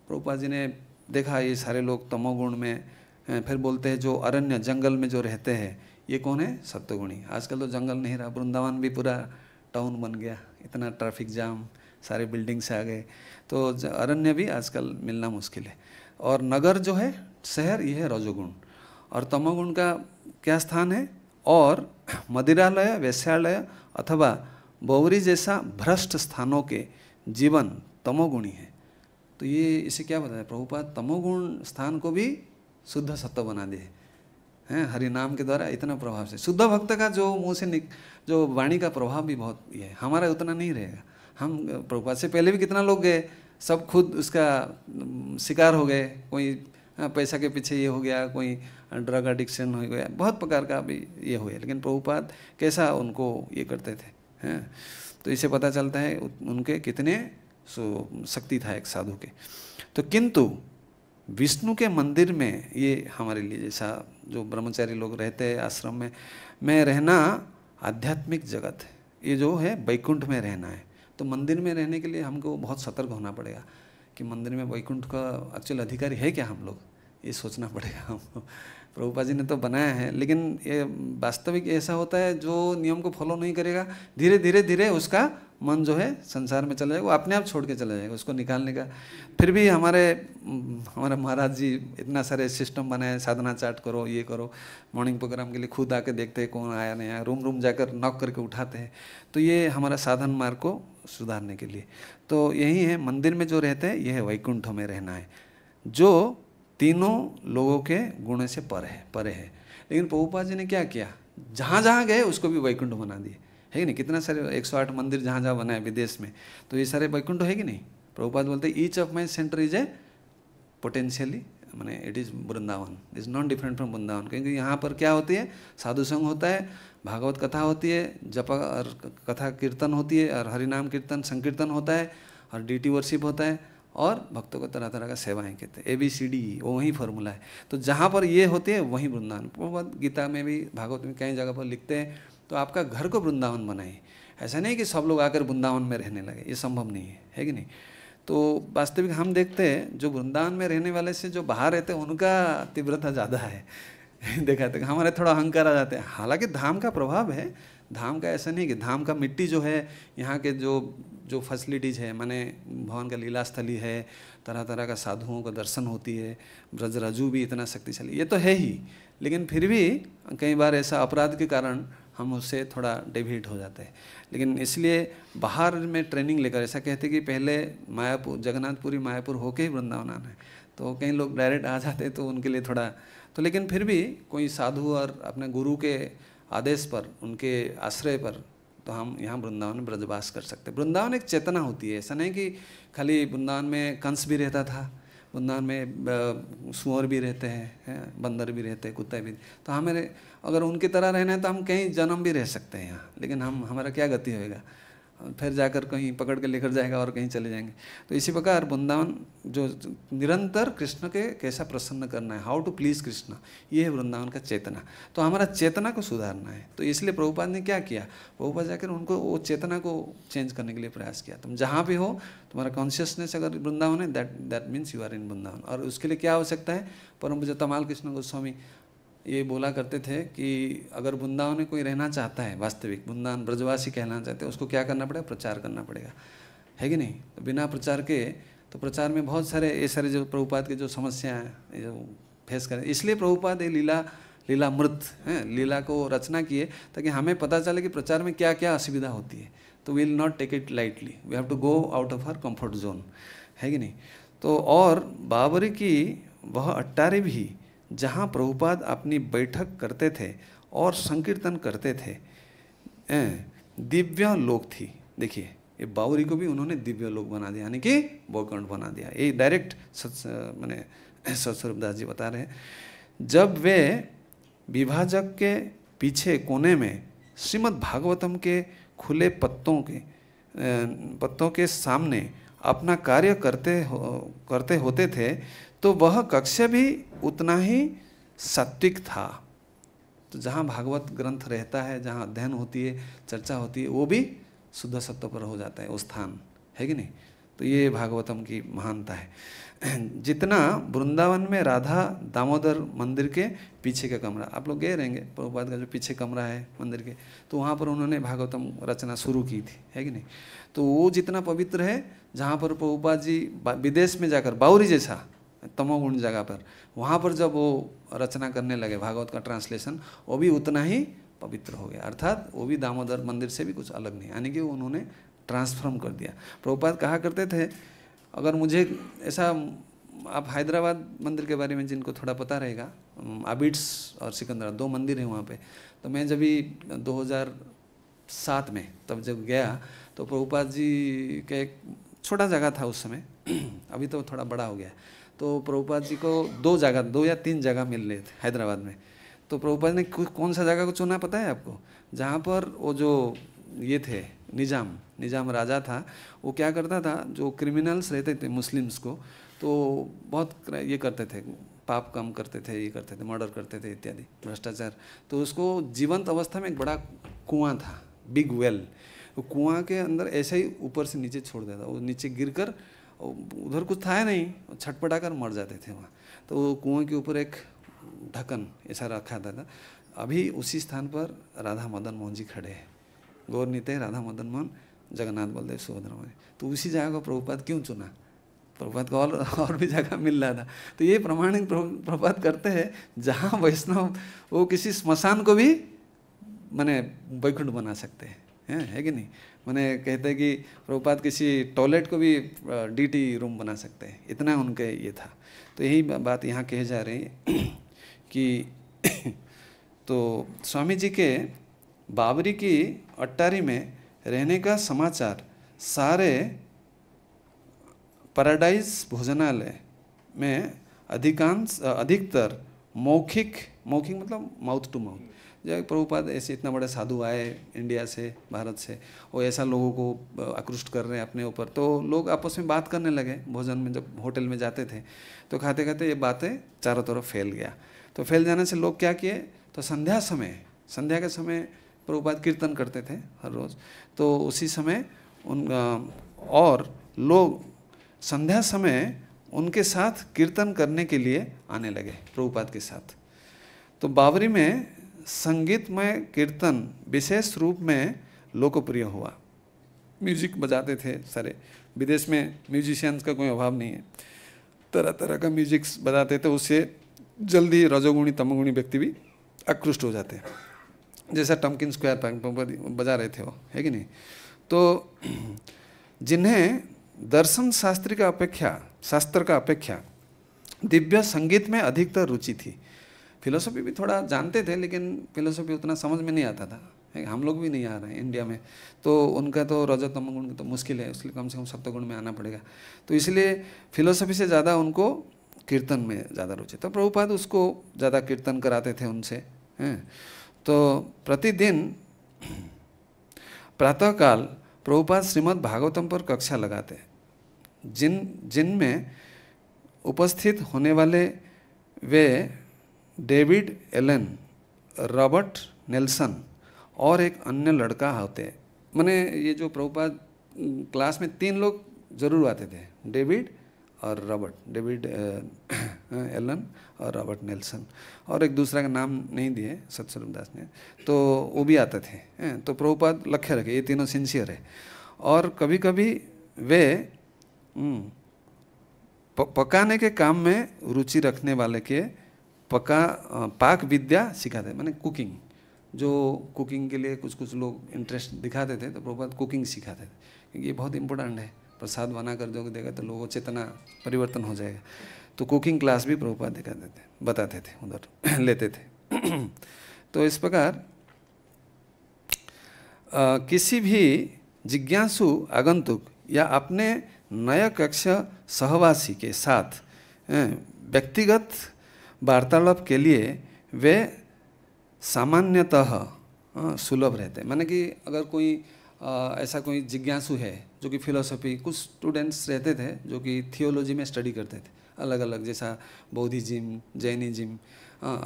प्रभुपा जी ने देखा ये सारे लोग तमोगुण में फिर बोलते हैं जो अरण्य जंगल में जो रहते हैं ये कौन है सत्वगुणी आजकल तो जंगल नहीं रहा वृंदावन भी पूरा टाउन बन गया इतना ट्रैफिक जाम सारे बिल्डिंग्स आ गए तो अरण्य भी आजकल मिलना मुश्किल है और नगर जो है शहर ये है रजोगुण और तमोगुण का क्या स्थान है और मदिरालय वैश्यालय अथवा बौरी जैसा भ्रष्ट स्थानों के जीवन तमोगुणी है तो ये इसे क्या बताया प्रभुपाद तमोगुण स्थान को भी शुद्ध सत्व बना दिए हैं हरिनाम के द्वारा इतना प्रभाव से शुद्ध भक्त का जो मुँह से निक जो वाणी का प्रभाव भी बहुत ये है हमारा उतना नहीं रहेगा हम प्रभुपाद से पहले भी कितना लोग गए सब खुद उसका शिकार हो गए कोई हाँ, पैसा के पीछे ये हो गया कोई ड्रग एडिक्शन हो गया बहुत प्रकार का भी ये हुआ लेकिन प्रभुपाद कैसा उनको ये करते थे हैं हाँ। तो इसे पता चलता है उनके कितने शक्ति था एक साधु के तो किंतु विष्णु के मंदिर में ये हमारे लिए जैसा जो ब्रह्मचारी लोग रहते हैं आश्रम में में रहना आध्यात्मिक जगत है ये जो है वैकुंठ में रहना है तो मंदिर में रहने के लिए हमको बहुत सतर्क होना पड़ेगा कि मंदिर में वैकुंठ का एक्चुअल अधिकारी है क्या हम लोग ये सोचना पड़ेगा हम लोग प्रभुपा जी ने तो बनाया है लेकिन ये वास्तविक ऐसा होता है जो नियम को फॉलो नहीं करेगा धीरे धीरे धीरे उसका मन जो है संसार में चला जाएगा वो अपने आप छोड़ के चला जाएगा उसको निकालने का फिर भी हमारे हमारे महाराज जी इतना सारे सिस्टम बनाए साधना चार्ट करो ये करो मॉर्निंग प्रोग्राम के लिए खुद आके देखते हैं कौन आया नहीं आया रूम रूम जाकर नॉक करके उठाते हैं तो ये हमारा साधन मार्ग को सुधारने के लिए तो यही है मंदिर में जो रहते हैं यह है वैकुंठ में रहना है जो तीनों लोगों के गुण से पर है परे है लेकिन प्रभुपाद जी ने क्या किया जहाँ जहाँ गए उसको भी वैकुंठ बना दिए है कि नहीं कितना सारे 108 मंदिर जहाँ जहाँ बनाए विदेश में तो ये सारे वैकुंठ है कि नहीं प्रभुपाद बोलते each of my center is a potentially मैंने it is Vrindavan is not different from Vrindavan क्योंकि यहाँ पर क्या होती है साधु संघ होता है भागवत कथा होती है जप और कथा कीर्तन होती है और हरिनाम कीर्तन संकीर्तन होता है और डी टी वर्शिप होता है और भक्तों को तरह तरह का सेवाएं कहते हैं ए बी सी डी वो वही फॉर्मूला है तो जहाँ पर ये होते हैं वहीं वृंदावन प्रभुपाद गीता में भी भागवत में कई जगह पर लिखते हैं तो आपका घर को वृंदावन बनाए ऐसा नहीं कि सब लोग आकर वृंदावन में रहने लगे ये संभव नहीं है है कि नहीं तो वास्तविक हम देखते हैं जो वृंदावन में रहने वाले से जो बाहर रहते हैं उनका तीव्रता ज़्यादा है देखा था तो हमारे थोड़ा अहंकार आ जाते हैं हालांकि धाम का प्रभाव है धाम का ऐसा नहीं कि धाम का मिट्टी जो है यहाँ के जो जो फैसिलिटीज़ है माने भगवान का लीला स्थली है तरह तरह का साधुओं का दर्शन होती है ब्रजरजू भी इतना शक्तिशाली ये तो है ही लेकिन फिर भी कई बार ऐसा अपराध के कारण हम उससे थोड़ा डेविएट हो जाते हैं लेकिन इसलिए बाहर में ट्रेनिंग लेकर ऐसा कहते कि पहले मायापुर जगन्नाथपुरी मायापुर होके ही वृंदावन आना है तो कई लोग डायरेक्ट आ जाते तो उनके लिए थोड़ा तो लेकिन फिर भी कोई साधु और अपने गुरु के आदेश पर उनके आश्रय पर तो हम यहाँ वृंदावन में ब्रजवास कर सकते वृंदावन एक चेतना होती है ऐसा नहीं कि खाली वृंदावन में कंस भी रहता था वृंदावन में सुअर भी रहते हैं बंदर भी रहते हैं कुत्ते भी तो हमें अगर उनकी तरह रहना है तो हम कहीं जन्म भी रह सकते हैं यहाँ लेकिन हम हमारा क्या गति होएगा फिर जाकर कहीं पकड़ के लेकर जाएगा और कहीं चले जाएंगे तो इसी प्रकार वृंदावन जो निरंतर कृष्ण के कैसा प्रसन्न करना है हाउ टू प्लीज़ कृष्ण ये है वृंदावन का चेतना तो हमारा चेतना को सुधारना है तो इसलिए प्रभुपाद ने क्या किया प्रभुपाद जाकर उनको वो चेतना को चेंज करने के लिए प्रयास किया तुम जहाँ भी हो तुम्हारा कॉन्शियसनेस अगर वृंदावन है that that means you are in Vrindavan और उसके लिए क्या आवश्यकता है परम जो तमाल कृष्ण गोस्वामी ये बोला करते थे कि अगर बुंदावन में कोई रहना चाहता है वास्तविक वृंदावन ब्रजवासी कहना चाहते हैं उसको क्या करना पड़ेगा प्रचार करना पड़ेगा है कि नहीं तो बिना प्रचार के तो प्रचार में बहुत सारे ये सारे जो प्रभुपाद के जो समस्या हैं जो फेस करें इसलिए प्रभुपाद ये लीला लीला मृत है लीला को रचना किए ताकि हमें पता चले कि प्रचार में क्या क्या असुविधा होती है तो we'll not take it lightly we have to go out of her comfort zone है कि नहीं तो और बाबरी की वह अट्टारे भी जहाँ प्रभुपाद अपनी बैठक करते थे और संकीर्तन करते थे दिव्य लोक थी देखिए ये बावरी को भी उन्होंने दिव्य लोक बना दिया यानी कि बोकंड बना दिया ये डायरेक्ट सत मैंने सत्स्वरूप दास जी बता रहे हैं जब वे विभाजक के पीछे कोने में श्रीमद् भागवतम के खुले पत्तों के पत्तों के सामने अपना कार्य करते हो करते होते थे तो वह कक्ष भी उतना ही सात्विक था तो जहाँ भागवत ग्रंथ रहता है जहाँ अध्ययन होती है चर्चा होती है वो भी शुद्ध सत्व पर हो जाता है वो स्थान है कि नहीं तो ये भागवतम की महानता है जितना वृंदावन में राधा दामोदर मंदिर के पीछे का कमरा आप लोग गए रहेंगे प्रभुपाद का जो पीछे कमरा है मंदिर के तो वहाँ पर उन्होंने भागवतम रचना शुरू की थी है कि नहीं तो वो जितना पवित्र है जहाँ पर प्रभुपाद जी विदेश में जाकर बाउरी जैसा तमोगुण जगह पर वहाँ पर जब वो रचना करने लगे भागवत का ट्रांसलेशन वो भी उतना ही पवित्र हो गया अर्थात वो भी दामोदर मंदिर से भी कुछ अलग नहीं यानी कि उन्होंने ट्रांसफॉर्म कर दिया प्रभुपाद कहा करते थे अगर मुझे ऐसा आप हैदराबाद मंदिर के बारे में जिनको थोड़ा पता रहेगा आबिड्स और सिकंदरा दो मंदिर हैं वहाँ पे तो मैं जब भी 2007 में तब जब गया तो प्रभुपाद जी का एक छोटा जगह था उस समय अभी तो थोड़ा बड़ा हो गया तो प्रभुपाद जी को दो जगह दो या तीन जगह मिल रहे थे हैदराबाद में तो प्रभुपाद ने कौन सा जगह को चुना पता है आपको जहाँ पर वो जो ये थे निज़ाम निज़ाम राजा था वो क्या करता था जो क्रिमिनल्स रहते थे मुस्लिम्स को तो बहुत ये करते थे पाप कम करते थे ये करते थे मर्डर करते थे इत्यादि भ्रष्टाचार तो उसको जीवंत अवस्था में एक बड़ा कुआं था बिग वेल तो कुआं के अंदर ऐसे ही ऊपर से नीचे छोड़ देता वो नीचे गिर कर उधर कुछ था नहीं छटपटा कर मर जाते थे वहाँ तो कुएं के ऊपर एक ढक्कन ऐसा रखा था, था अभी उसी स्थान पर राधा मदन मोहन जी खड़े हैं गौर नित्य राधा मदन मोहन जगन्नाथ बलदेव मोहन तो उसी जगह को प्रभुपाद क्यों चुना प्रभुपात को और और भी जगह मिल रहा था तो ये प्रमाणिक प्रभुपात करते हैं जहाँ वैष्णव वो किसी स्मशान को भी मैंने वैकुंठ बना सकते हैं है है कि नहीं मैंने कहते हैं कि प्रभुपात किसी टॉयलेट को भी डीटी रूम बना सकते हैं इतना उनके ये था तो यही बात यहाँ कहे जा रही है कि तो स्वामी जी के बाबरी की अट्टारी में रहने का समाचार सारे पैराडाइज भोजनालय में अधिकांश अधिकतर मौखिक मौखिक मतलब माउथ टू माउथ जय प्रभुपाद ऐसे इतना बड़े साधु आए इंडिया से भारत से और ऐसा लोगों को आकृष्ट कर रहे हैं अपने ऊपर तो लोग आपस में बात करने लगे भोजन में जब होटल में जाते थे तो खाते खाते ये बातें चारों तरफ फैल गया तो फैल जाने से लोग क्या किए तो संध्या समय संध्या के समय प्रभुपाद कीर्तन करते थे हर रोज़ तो उसी समय उन और लोग संध्या समय उनके साथ कीर्तन करने के लिए आने लगे प्रभुपाद के साथ तो बावरी में संगीतमय कीर्तन विशेष रूप में लोकप्रिय हुआ म्यूजिक बजाते थे सारे विदेश में म्यूजिशियंस का कोई अभाव नहीं है तरह तरह का म्यूजिक्स बजाते थे उससे जल्दी रजोगुणी तमोगुणी व्यक्ति भी आकृष्ट हो जाते हैं जैसा टमकिन स्क्वायर पैंग बजा रहे थे वो है कि नहीं तो जिन्हें दर्शन शास्त्री का अपेक्षा शास्त्र का अपेक्षा दिव्य संगीत में अधिकतर रुचि थी फिलोसफी भी थोड़ा जानते थे लेकिन फिलोसफी उतना समझ में नहीं आता था हम लोग भी नहीं आ रहे हैं इंडिया में तो उनका तो रजत तम गुण तो मुश्किल है उसलिए कम से कम सप्तगुण में आना पड़ेगा तो इसलिए फिलोसफी से ज़्यादा उनको कीर्तन में ज़्यादा रुचि तो प्रभुपाद उसको ज़्यादा कीर्तन कराते थे उनसे हैं तो प्रतिदिन प्रातःकाल प्रभुपाद श्रीमद् भागवतम पर कक्षा लगाते जिन जिनमें उपस्थित होने वाले वे डेविड एलन रॉबर्ट नेल्सन और एक अन्य लड़का होते मैंने ये जो प्रभुपाद क्लास में तीन लोग ज़रूर आते थे डेविड और रॉबर्ट डेविड एलन और रॉबर्ट नेल्सन और एक दूसरा का नाम नहीं दिए सतस्वरूप दास ने तो वो भी आते थे तो प्रभुपाद लक्ष्य रखे ये तीनों सिंसियर है और कभी कभी वे पकाने के काम में रुचि रखने वाले के पका पाक विद्या सिखाते मैंने कुकिंग जो कुकिंग के लिए कुछ कुछ लोग इंटरेस्ट दिखाते थे तो प्रभुपाद कुकिंग सिखाते थे क्योंकि ये बहुत इंपॉर्टेंट है प्रसाद बना कर जो देगा तो लोगों चेतना परिवर्तन हो जाएगा तो कुकिंग क्लास भी प्रभुपाद दिखाते थे बताते थे उधर लेते थे तो इस प्रकार किसी भी जिज्ञासु आगंतुक या अपने नया कक्ष सहवासी के साथ व्यक्तिगत वार्तालाप के लिए वे सामान्यतः सुलभ रहते हैं माने कि अगर कोई आ, ऐसा कोई जिज्ञासु है जो कि फिलोसफी कुछ स्टूडेंट्स रहते थे जो कि थियोलॉजी में स्टडी करते थे अलग अलग जैसा बौद्धिज्म जैनिज्म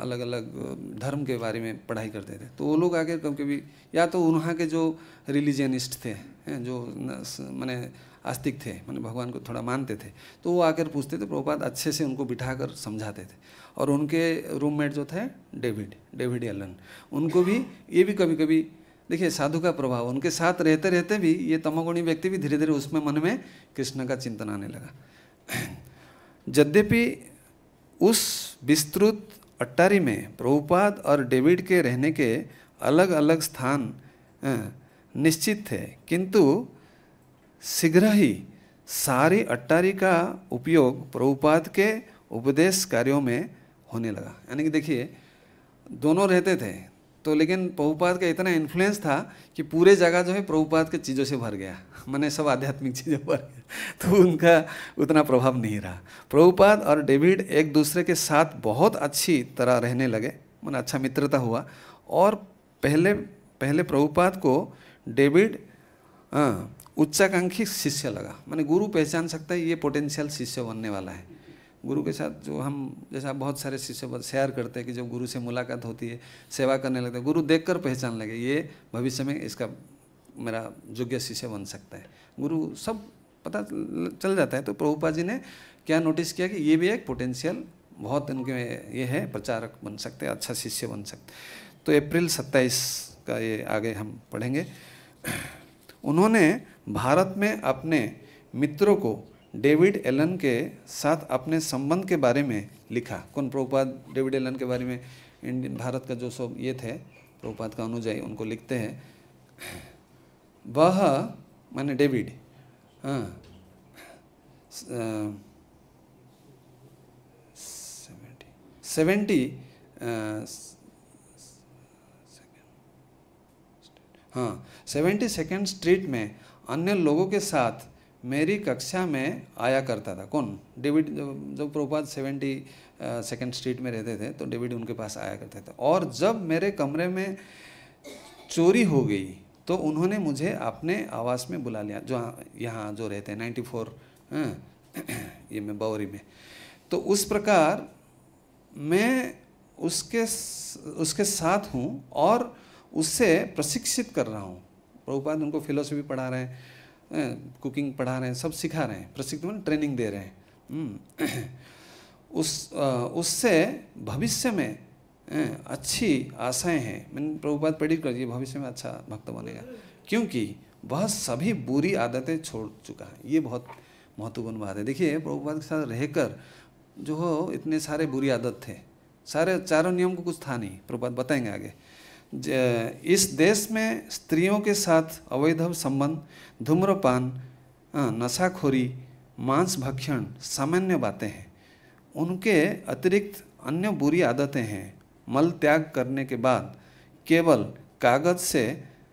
अलग अलग धर्म के बारे में पढ़ाई करते थे तो वो लोग आगे कभी कभी या तो वहाँ के जो रिलीजनिस्ट थे जो मैंने आस्तिक थे मैंने भगवान को थोड़ा मानते थे तो वो आकर पूछते थे प्रभुपाद अच्छे से उनको बिठा कर समझाते थे और उनके रूममेट जो थे डेविड डेविड एलन उनको भी ये भी कभी कभी देखिए साधु का प्रभाव उनके साथ रहते रहते भी ये तमोगुणी व्यक्ति भी धीरे धीरे उसमें मन में कृष्ण का चिंतन आने लगा यद्यपि उस विस्तृत अट्टारी में प्रभुपाद और डेविड के रहने के अलग अलग स्थान निश्चित थे किंतु शीघ्र ही सारी अट्टारी का उपयोग प्रभुपाद के उपदेश कार्यों में होने लगा यानी कि देखिए दोनों रहते थे तो लेकिन प्रभुपाद का इतना इन्फ्लुएंस था कि पूरे जगह जो है प्रभुपाद के चीज़ों से भर गया मैंने सब आध्यात्मिक चीज़ें भर गया तो उनका उतना प्रभाव नहीं रहा प्रभुपाद और डेविड एक दूसरे के साथ बहुत अच्छी तरह रहने लगे मैंने अच्छा मित्रता हुआ और पहले पहले प्रभुपाद को डेविड हाँ, उच्चाकांक्षी शिष्य लगा मैंने गुरु पहचान सकता है ये पोटेंशियल शिष्य बनने वाला है गुरु के साथ जो हम जैसा बहुत सारे शिष्य शेयर करते हैं कि जब गुरु से मुलाकात होती है सेवा करने लगते है गुरु देखकर पहचान लगे ये भविष्य में इसका मेरा योग्य शिष्य बन सकता है गुरु सब पता चल जाता है तो प्रभुपा जी ने क्या नोटिस किया कि ये भी एक पोटेंशियल बहुत इनके ये है प्रचारक बन सकते हैं अच्छा शिष्य बन सकते तो अप्रैल सत्ताईस का ये आगे हम पढ़ेंगे उन्होंने भारत में अपने मित्रों को डेविड एलन के साथ अपने संबंध के बारे में लिखा कौन प्रभुपाद डेविड एलन के बारे में इंडियन भारत का जो सब ये थे प्रभुपाद का अनुजाई उनको लिखते हैं वह माने डेविड हाँ सेवेंटी हाँ सेवेंटी सेकेंड स्ट्रीट में अन्य लोगों के साथ मेरी कक्षा में आया करता था कौन डेविड जब जब प्रभुपात सेवेंटी सेकेंड स्ट्रीट में रहते थे तो डेविड उनके पास आया करते थे और जब मेरे कमरे में चोरी हो गई तो उन्होंने मुझे अपने आवास में बुला लिया जो यहाँ जो रहते हैं नाइन्टी फोर ये मैं बावरी में तो उस प्रकार मैं उसके उसके साथ हूँ और उससे प्रशिक्षित कर रहा हूँ प्रभुपाद उनको फिलोसफी पढ़ा रहे हैं कुकिंग पढ़ा रहे हैं सब सिखा रहे हैं प्रशिक्षित मतलब ट्रेनिंग दे रहे हैं हम्म, उस उससे भविष्य में अच्छी आशाएं हैं मैंने प्रभुपाद प्रेडिक्ट कर दिए भविष्य में अच्छा भक्त बनेगा क्योंकि वह सभी बुरी आदतें छोड़ चुका है ये बहुत महत्वपूर्ण बात है देखिए प्रभुपाद के साथ रहकर जो हो इतने सारे बुरी आदत थे सारे चारों नियम को कुछ था नहीं प्रभुपाद बताएंगे आगे इस देश में स्त्रियों के साथ अवैध संबंध धूम्रपान नशाखोरी मांस भक्षण सामान्य बातें हैं उनके अतिरिक्त अन्य बुरी आदतें हैं मल त्याग करने के बाद केवल कागज़ से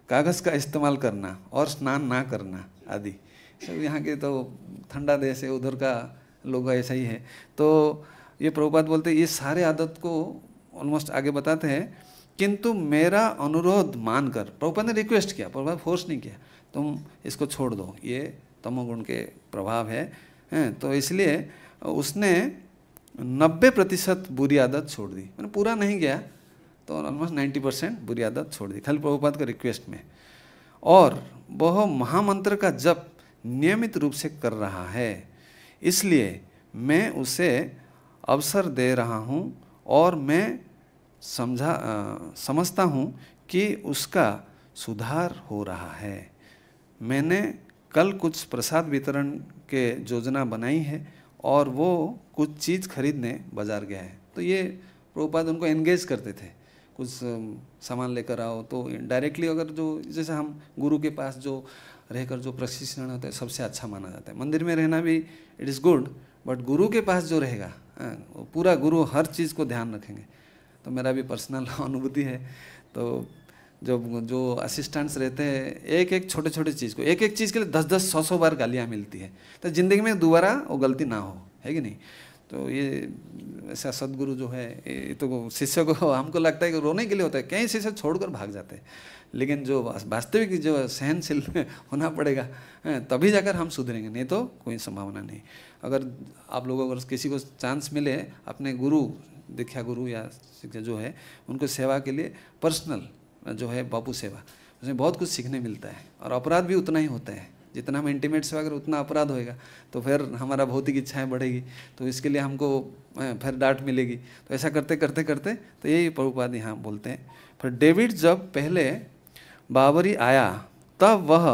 कागज़ का इस्तेमाल करना और स्नान ना करना आदि सब यहाँ के तो ठंडा देश है उधर का लोग ऐसा ही है तो ये प्रभुपात बोलते ये सारे आदत को ऑलमोस्ट आगे बताते हैं किंतु मेरा अनुरोध मानकर प्रभुपा ने रिक्वेस्ट किया प्रभुपा फोर्स नहीं किया तुम इसको छोड़ दो ये तमोगुण के प्रभाव है हैं तो इसलिए उसने नब्बे प्रतिशत बुरी आदत छोड़ दी मैंने पूरा नहीं गया तो ऑलमोस्ट नाइन्टी परसेंट बुरी आदत छोड़ दी खाली प्रभुपाद के रिक्वेस्ट में और वह महामंत्र का जप नियमित रूप से कर रहा है इसलिए मैं उसे अवसर दे रहा हूँ और मैं समझा आ, समझता हूँ कि उसका सुधार हो रहा है मैंने कल कुछ प्रसाद वितरण के योजना बनाई है और वो कुछ चीज़ खरीदने बाज़ार गया है तो ये प्रभुपाद उनको एंगेज करते थे कुछ सामान लेकर आओ तो डायरेक्टली अगर जो जैसे हम गुरु के पास जो रहकर जो प्रशिक्षण होता है सबसे अच्छा माना जाता है मंदिर में रहना भी इट इज़ गुड बट गुरु के पास जो रहेगा पूरा गुरु हर चीज़ को ध्यान रखेंगे तो मेरा भी पर्सनल अनुभूति है तो जो जो असिस्टेंट्स रहते हैं एक एक छोटे छोटे चीज़ को एक एक चीज़ के लिए दस दस सौ सौ बार गालियाँ मिलती है तो ज़िंदगी में दोबारा वो गलती ना हो है कि नहीं तो ये ऐसा सदगुरु जो है ये तो शिष्य को हमको लगता है कि रोने के लिए होता है कई शिष्य छोड़कर भाग जाते हैं लेकिन जो वास्तविक जो सहनशील होना पड़ेगा तभी जाकर हम सुधरेंगे नहीं तो कोई संभावना नहीं अगर आप लोगों अगर किसी को चांस मिले अपने गुरु दीक्षा गुरु या शिक्षा जो है उनको सेवा के लिए पर्सनल जो है बापू सेवा उसमें बहुत कुछ सीखने मिलता है और अपराध भी उतना ही होता है जितना हम इंटीमेट सेवा करें उतना अपराध होएगा तो फिर हमारा भौतिक इच्छाएं बढ़ेगी तो इसके लिए हमको फिर डांट मिलेगी तो ऐसा करते करते करते तो यही प्रभुपाद यहाँ बोलते हैं फिर डेविड जब पहले बाबरी आया तब वह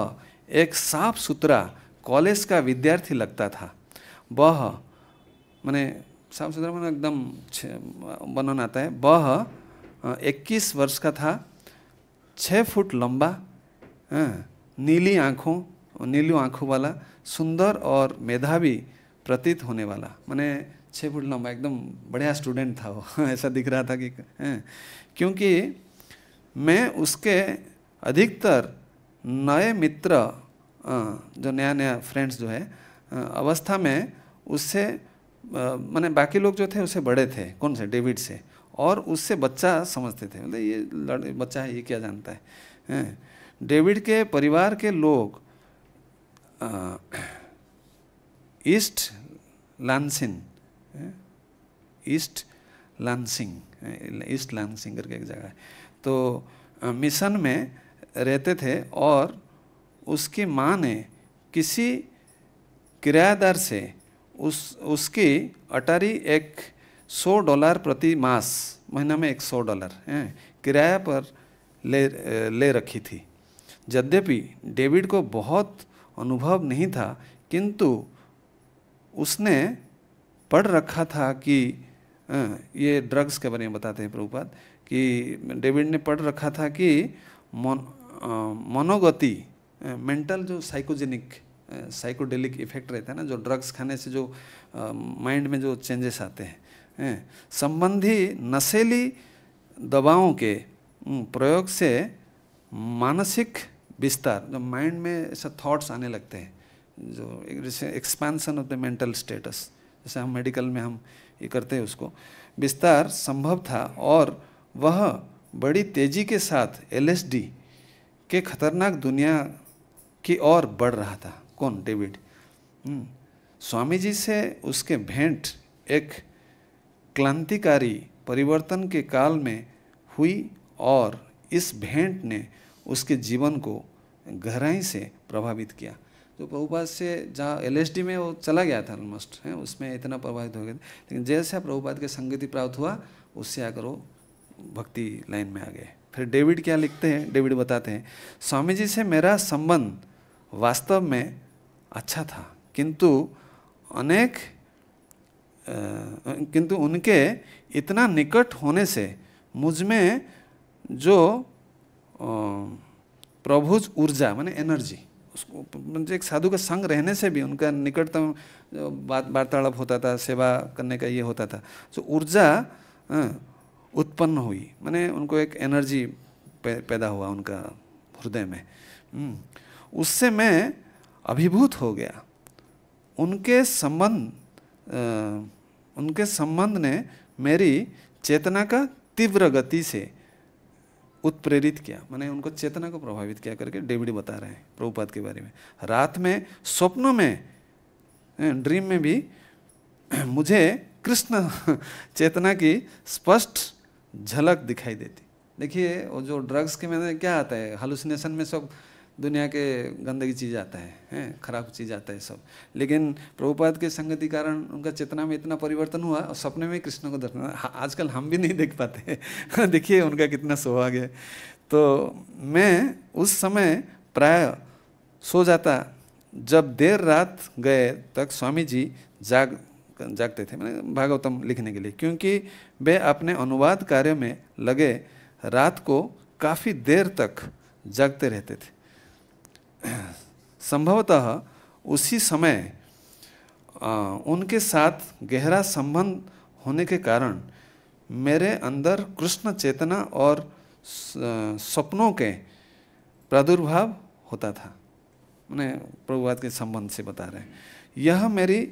एक साफ सुथरा कॉलेज का विद्यार्थी लगता था वह मैंने श्याम सुंदर मैंने एकदम वर्णन आता है वह इक्कीस वर्ष का था छः फुट लंबा नीली आँखों नीलू आँखों वाला सुंदर और मेधावी प्रतीत होने वाला मैंने छः फुट लंबा एकदम बढ़िया स्टूडेंट था वो ऐसा दिख रहा था कि क्योंकि मैं उसके अधिकतर नए मित्र जो नया नया फ्रेंड्स जो है अवस्था में उससे मैंने बाकी लोग जो थे उससे बड़े थे कौन से डेविड से और उससे बच्चा समझते थे मतलब ये लड़ बच्चा है ये क्या जानता है, डेविड के परिवार के लोग East Lansing East Lansing East Lansing करके एक जगह है तो मिशन में रहते थे और उसकी माँ ने किसी किरायादार से उस उसकी अटारी एक सौ डॉलर प्रति मास महीना में एक सौ डॉलर हैं किराया पर ले ले रखी थी यद्यपि डेविड को बहुत अनुभव नहीं था किंतु उसने पढ़ रखा था कि अं, ये ड्रग्स के बारे में बताते हैं प्रभुपाद कि डेविड ने पढ़ रखा था कि मन अं, मनोगति अं, मेंटल जो साइकोजेनिक साइकोडेलिक इफेक्ट रहता है ना जो ड्रग्स खाने से जो माइंड में जो चेंजेस आते हैं संबंधी नशेली दवाओं के प्रयोग से मानसिक विस्तार जो माइंड में ऐसा थॉट्स आने लगते हैं जो जैसे expansion of the mental status जैसे हम मेडिकल में हम ये करते हैं उसको विस्तार संभव था और वह बड़ी तेज़ी के साथ एलएसडी के खतरनाक दुनिया की ओर बढ़ रहा था कौन डेविड हम्म। स्वामी जी से उसके भेंट एक क्रांतिकारी परिवर्तन के काल में हुई और इस भेंट ने उसके जीवन को गहराई से प्रभावित किया तो प्रभुपाद से जहाँ एलएसडी में वो चला गया था ऑलमोस्ट है उसमें इतना प्रभावित हो गया लेकिन जैसे प्रभुपाद के संगति प्राप्त हुआ उससे आकर वो भक्ति लाइन में आ गए फिर डेविड क्या लिखते हैं डेविड बताते हैं स्वामी जी से मेरा संबंध वास्तव में अच्छा था किंतु अनेक किंतु उनके इतना निकट होने से मुझ में जो प्रभुज ऊर्जा माने एनर्जी उसको एक साधु का संग रहने से भी उनका निकटतम बात वार्तालाप होता था सेवा करने का ये होता था तो ऊर्जा उत्पन्न हुई माने उनको एक एनर्जी पैदा हुआ उनका हृदय में हम्म, उससे मैं अभिभूत हो गया उनके संबंध उनके संबंध ने मेरी चेतना का तीव्र गति से उत्प्रेरित किया मैंने उनको चेतना को प्रभावित किया करके डेविड बता रहे हैं प्रभुपाद के बारे में रात में स्वप्नों में ड्रीम में भी मुझे कृष्ण चेतना की स्पष्ट झलक दिखाई देती देखिए वो जो ड्रग्स के में क्या आता है हलुसिनेशन में सब दुनिया के गंदगी चीज आता है हैं खराब चीज आता है सब लेकिन प्रभुपाद के संगति कारण उनका चेतना में इतना परिवर्तन हुआ और सपने में कृष्ण को दर्शन हाँ, आजकल हम भी नहीं देख पाते देखिए उनका कितना सौभाग्य है तो मैं उस समय प्राय सो जाता जब देर रात गए तक स्वामी जी जाग जागते थे मैंने भागवतम लिखने के लिए क्योंकि वे अपने अनुवाद कार्य में लगे रात को काफ़ी देर तक जागते रहते थे संभवतः उसी समय उनके साथ गहरा संबंध होने के कारण मेरे अंदर कृष्ण चेतना और सपनों के प्रादुर्भाव होता था मैंने प्रभुवाद के संबंध से बता रहे हैं यह मेरी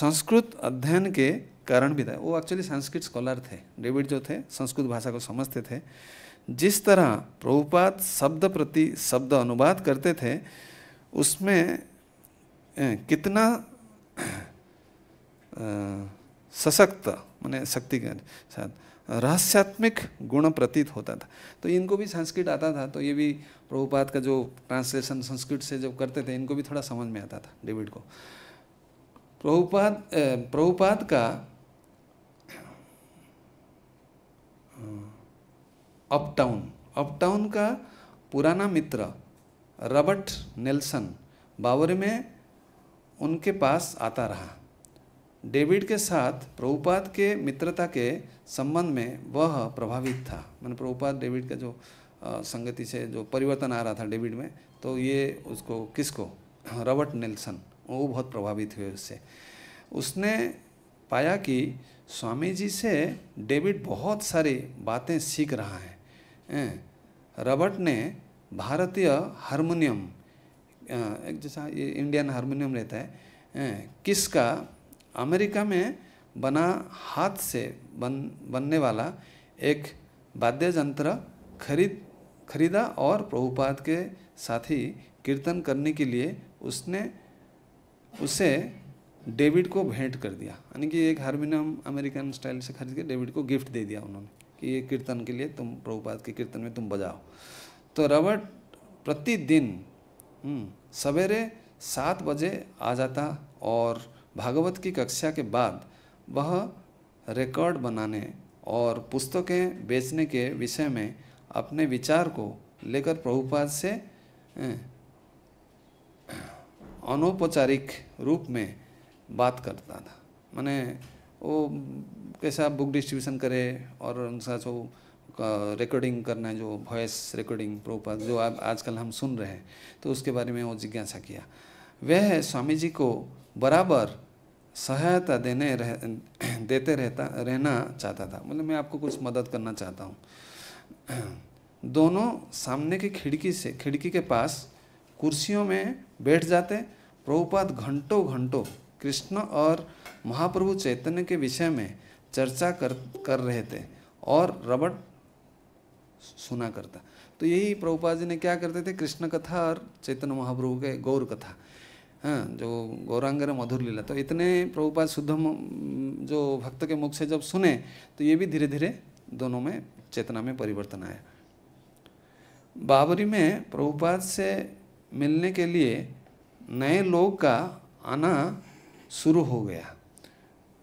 संस्कृत अध्ययन के कारण भी था वो एक्चुअली संस्कृत स्कॉलर थे डेविड जो थे संस्कृत भाषा को समझते थे जिस तरह प्रभुपाद शब्द प्रति शब्द अनुवाद करते थे उसमें कितना सशक्त मैंने शक्ति के साथ रहस्यात्मिक गुण प्रतीत होता था तो इनको भी संस्कृत आता था तो ये भी प्रभुपाद का जो ट्रांसलेशन संस्कृत से जब करते थे इनको भी थोड़ा समझ में आता था डेविड को प्रभुपाद प्रभुपाद का अपटाउन अपटाउन का पुराना मित्र रॉबर्ट नेल्सन बावरी में उनके पास आता रहा डेविड के साथ प्रभुपाद के मित्रता के संबंध में वह प्रभावित था मैंने प्रभुपाद डेविड का जो संगति से जो परिवर्तन आ रहा था डेविड में तो ये उसको किसको रॉबर्ट नेल्सन वो बहुत प्रभावित हुए उससे उसने पाया कि स्वामी जी से डेविड बहुत सारी बातें सीख रहा है रॉबर्ट ने भारतीय हारमोनियम एक जैसा ये इंडियन हारमोनियम रहता है किसका अमेरिका में बना हाथ से बन बनने वाला एक वाद्य यंत्र खरीद खरीदा और प्रभुपाद के साथ ही कीर्तन करने के लिए उसने उसे डेविड को भेंट कर दिया यानी कि एक हारमोनियम अमेरिकन स्टाइल से खरीद के डेविड को गिफ्ट दे दिया उन्होंने कि ये कीर्तन के लिए तुम प्रभुपाद के कीर्तन में तुम बजाओ तो रबर्ट प्रतिदिन हम्म, सवेरे सात बजे आ जाता और भागवत की कक्षा के बाद वह रिकॉर्ड बनाने और पुस्तकें बेचने के विषय में अपने विचार को लेकर प्रभुपाद से अनौपचारिक रूप में बात करता था मैंने वो कैसा बुक डिस्ट्रीब्यूशन करे और उनका जो रिकॉर्डिंग करना है जो वॉइस रिकॉर्डिंग प्रोपर जो आप आजकल हम सुन रहे हैं तो उसके बारे में वो जिज्ञासा किया वह स्वामी जी को बराबर सहायता देने रह, देते रहता रहना चाहता था मतलब मैं आपको कुछ मदद करना चाहता हूँ दोनों सामने की खिड़की से खिड़की के पास कुर्सियों में बैठ जाते प्रभुपाद घंटों घंटों कृष्ण और महाप्रभु चैतन्य के विषय में चर्चा कर कर रहे थे और रबट सुना करता तो यही प्रभुपा जी ने क्या करते थे कृष्ण कथा और चैतन्य महाप्रभु के गौर कथा हाँ जो गौरांगर मधुर लीला तो इतने प्रभुपाद शुद्ध जो भक्त के मुख से जब सुने तो ये भी धीरे धीरे दोनों में चेतना में परिवर्तन आया बाबरी में प्रभुपाद से मिलने के लिए नए लोग का आना शुरू हो गया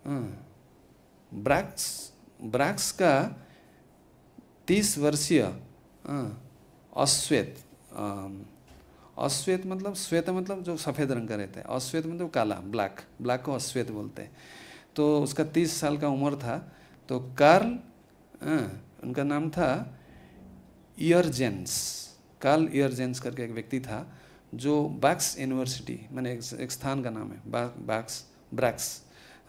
हम्म। ब्रैक्स ब्रैक्स का तीस वर्षीय हम्म, अश्वेत अश्वेत मतलब श्वेत मतलब जो सफ़ेद रंग का रहता है अश्वेत मतलब काला ब्लैक ब्लैक को अश्वेत बोलते हैं तो उसका तीस साल का उम्र था तो कार्ल हम्म, उनका नाम था ईयरजेंस कार्ल ईयरजेंस करके एक व्यक्ति था जो बैक्स यूनिवर्सिटी मैंने एक, एक स्थान का नाम है बैक्स ब्रैक्स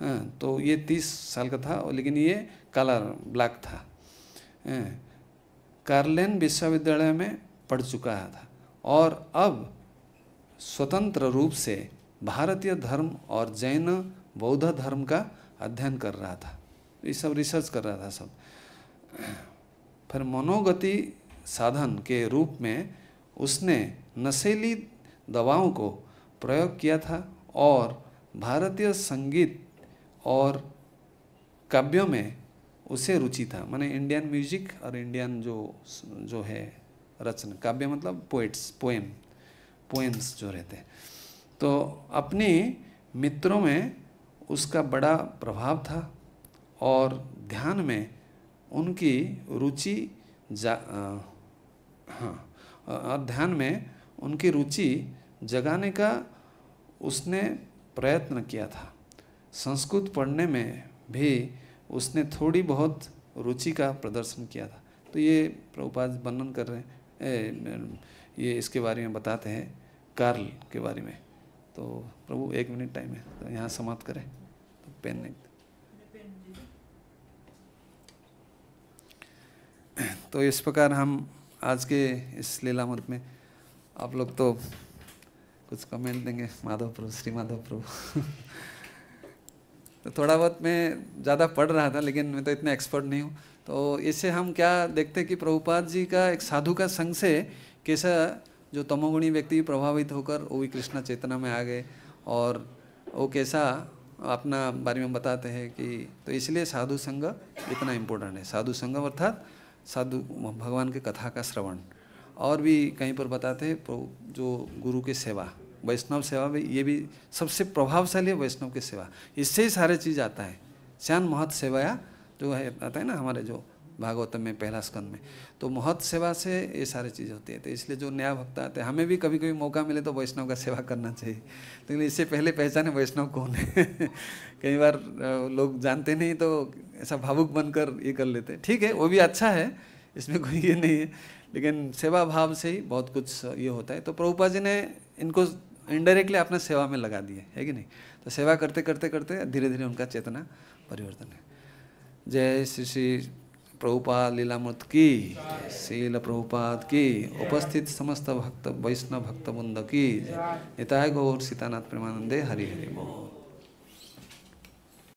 हाँ, तो ये तीस साल का था लेकिन ये कलर ब्लैक था हाँ, कार्लेन विश्वविद्यालय में पढ़ चुका था और अब स्वतंत्र रूप से भारतीय धर्म और जैन बौद्ध धर्म का अध्ययन कर रहा था ये सब रिसर्च कर रहा था सब फिर मनोगति साधन के रूप में उसने नशेली दवाओं को प्रयोग किया था और भारतीय संगीत और काव्यों में उसे रुचि था माने इंडियन म्यूजिक और इंडियन जो जो है रचना काव्य मतलब पोइट्स पोएम पोएम्स जो रहते हैं तो अपने मित्रों में उसका बड़ा प्रभाव था और ध्यान में उनकी रुचि जा हाँ और ध्यान में उनकी रुचि जगाने का उसने प्रयत्न किया था संस्कृत पढ़ने में भी उसने थोड़ी बहुत रुचि का प्रदर्शन किया था तो ये प्रभुपाद वर्णन कर रहे हैं ये इसके बारे में बताते हैं कार्ल के बारे में तो प्रभु एक मिनट टाइम है तो यहाँ समाप्त करें तो पेन नहीं तो इस प्रकार हम आज के इस लीला मत में आप लोग तो कुछ कमेंट देंगे माधव प्रभु श्री माधव प्रभु तो थोड़ा बहुत मैं ज़्यादा पढ़ रहा था लेकिन मैं तो इतना एक्सपर्ट नहीं हूँ तो इससे हम क्या देखते हैं कि प्रभुपाद जी का एक साधु का संग से कैसा जो तमोगुणी व्यक्ति प्रभावित होकर वो भी कृष्णा चेतना में आ गए और वो कैसा अपना बारे में बताते हैं कि तो इसलिए साधु संग इतना इम्पोर्टेंट है साधु संग अर्थात साधु भगवान के कथा का श्रवण और भी कहीं पर बताते हैं जो गुरु की सेवा वैष्णव सेवा भी ये भी सबसे प्रभावशाली है वैष्णव की सेवा इससे ही सारे चीज़ आता है श्यान महत सेवाया जो है आता है ना हमारे जो भागवतम में पहला स्कंद में तो महत सेवा से ये सारी चीज़ होती है तो इसलिए जो नया भक्त आते हैं हमें भी कभी कभी मौका मिले तो वैष्णव का सेवा करना चाहिए तो लेकिन इससे पहले पहचाने वैष्णव कौन है कई बार लोग जानते नहीं तो ऐसा भावुक बनकर ये कर लेते हैं ठीक है वो भी अच्छा है इसमें कोई ये नहीं है लेकिन सेवा भाव से ही बहुत कुछ ये होता है तो प्रभुपा जी ने इनको इनडायरेक्टली आपने सेवा में लगा दिए है कि नहीं तो सेवा करते करते करते धीरे धीरे उनका चेतना परिवर्तन है जय श्री श्री प्रभुपाद लीलामृत की शील प्रभुपाद की उपस्थित समस्त भक्त वैष्णव भक्त बुंद की निताय गौर सीतानाथ प्रेमानंदे हरि हरि बोल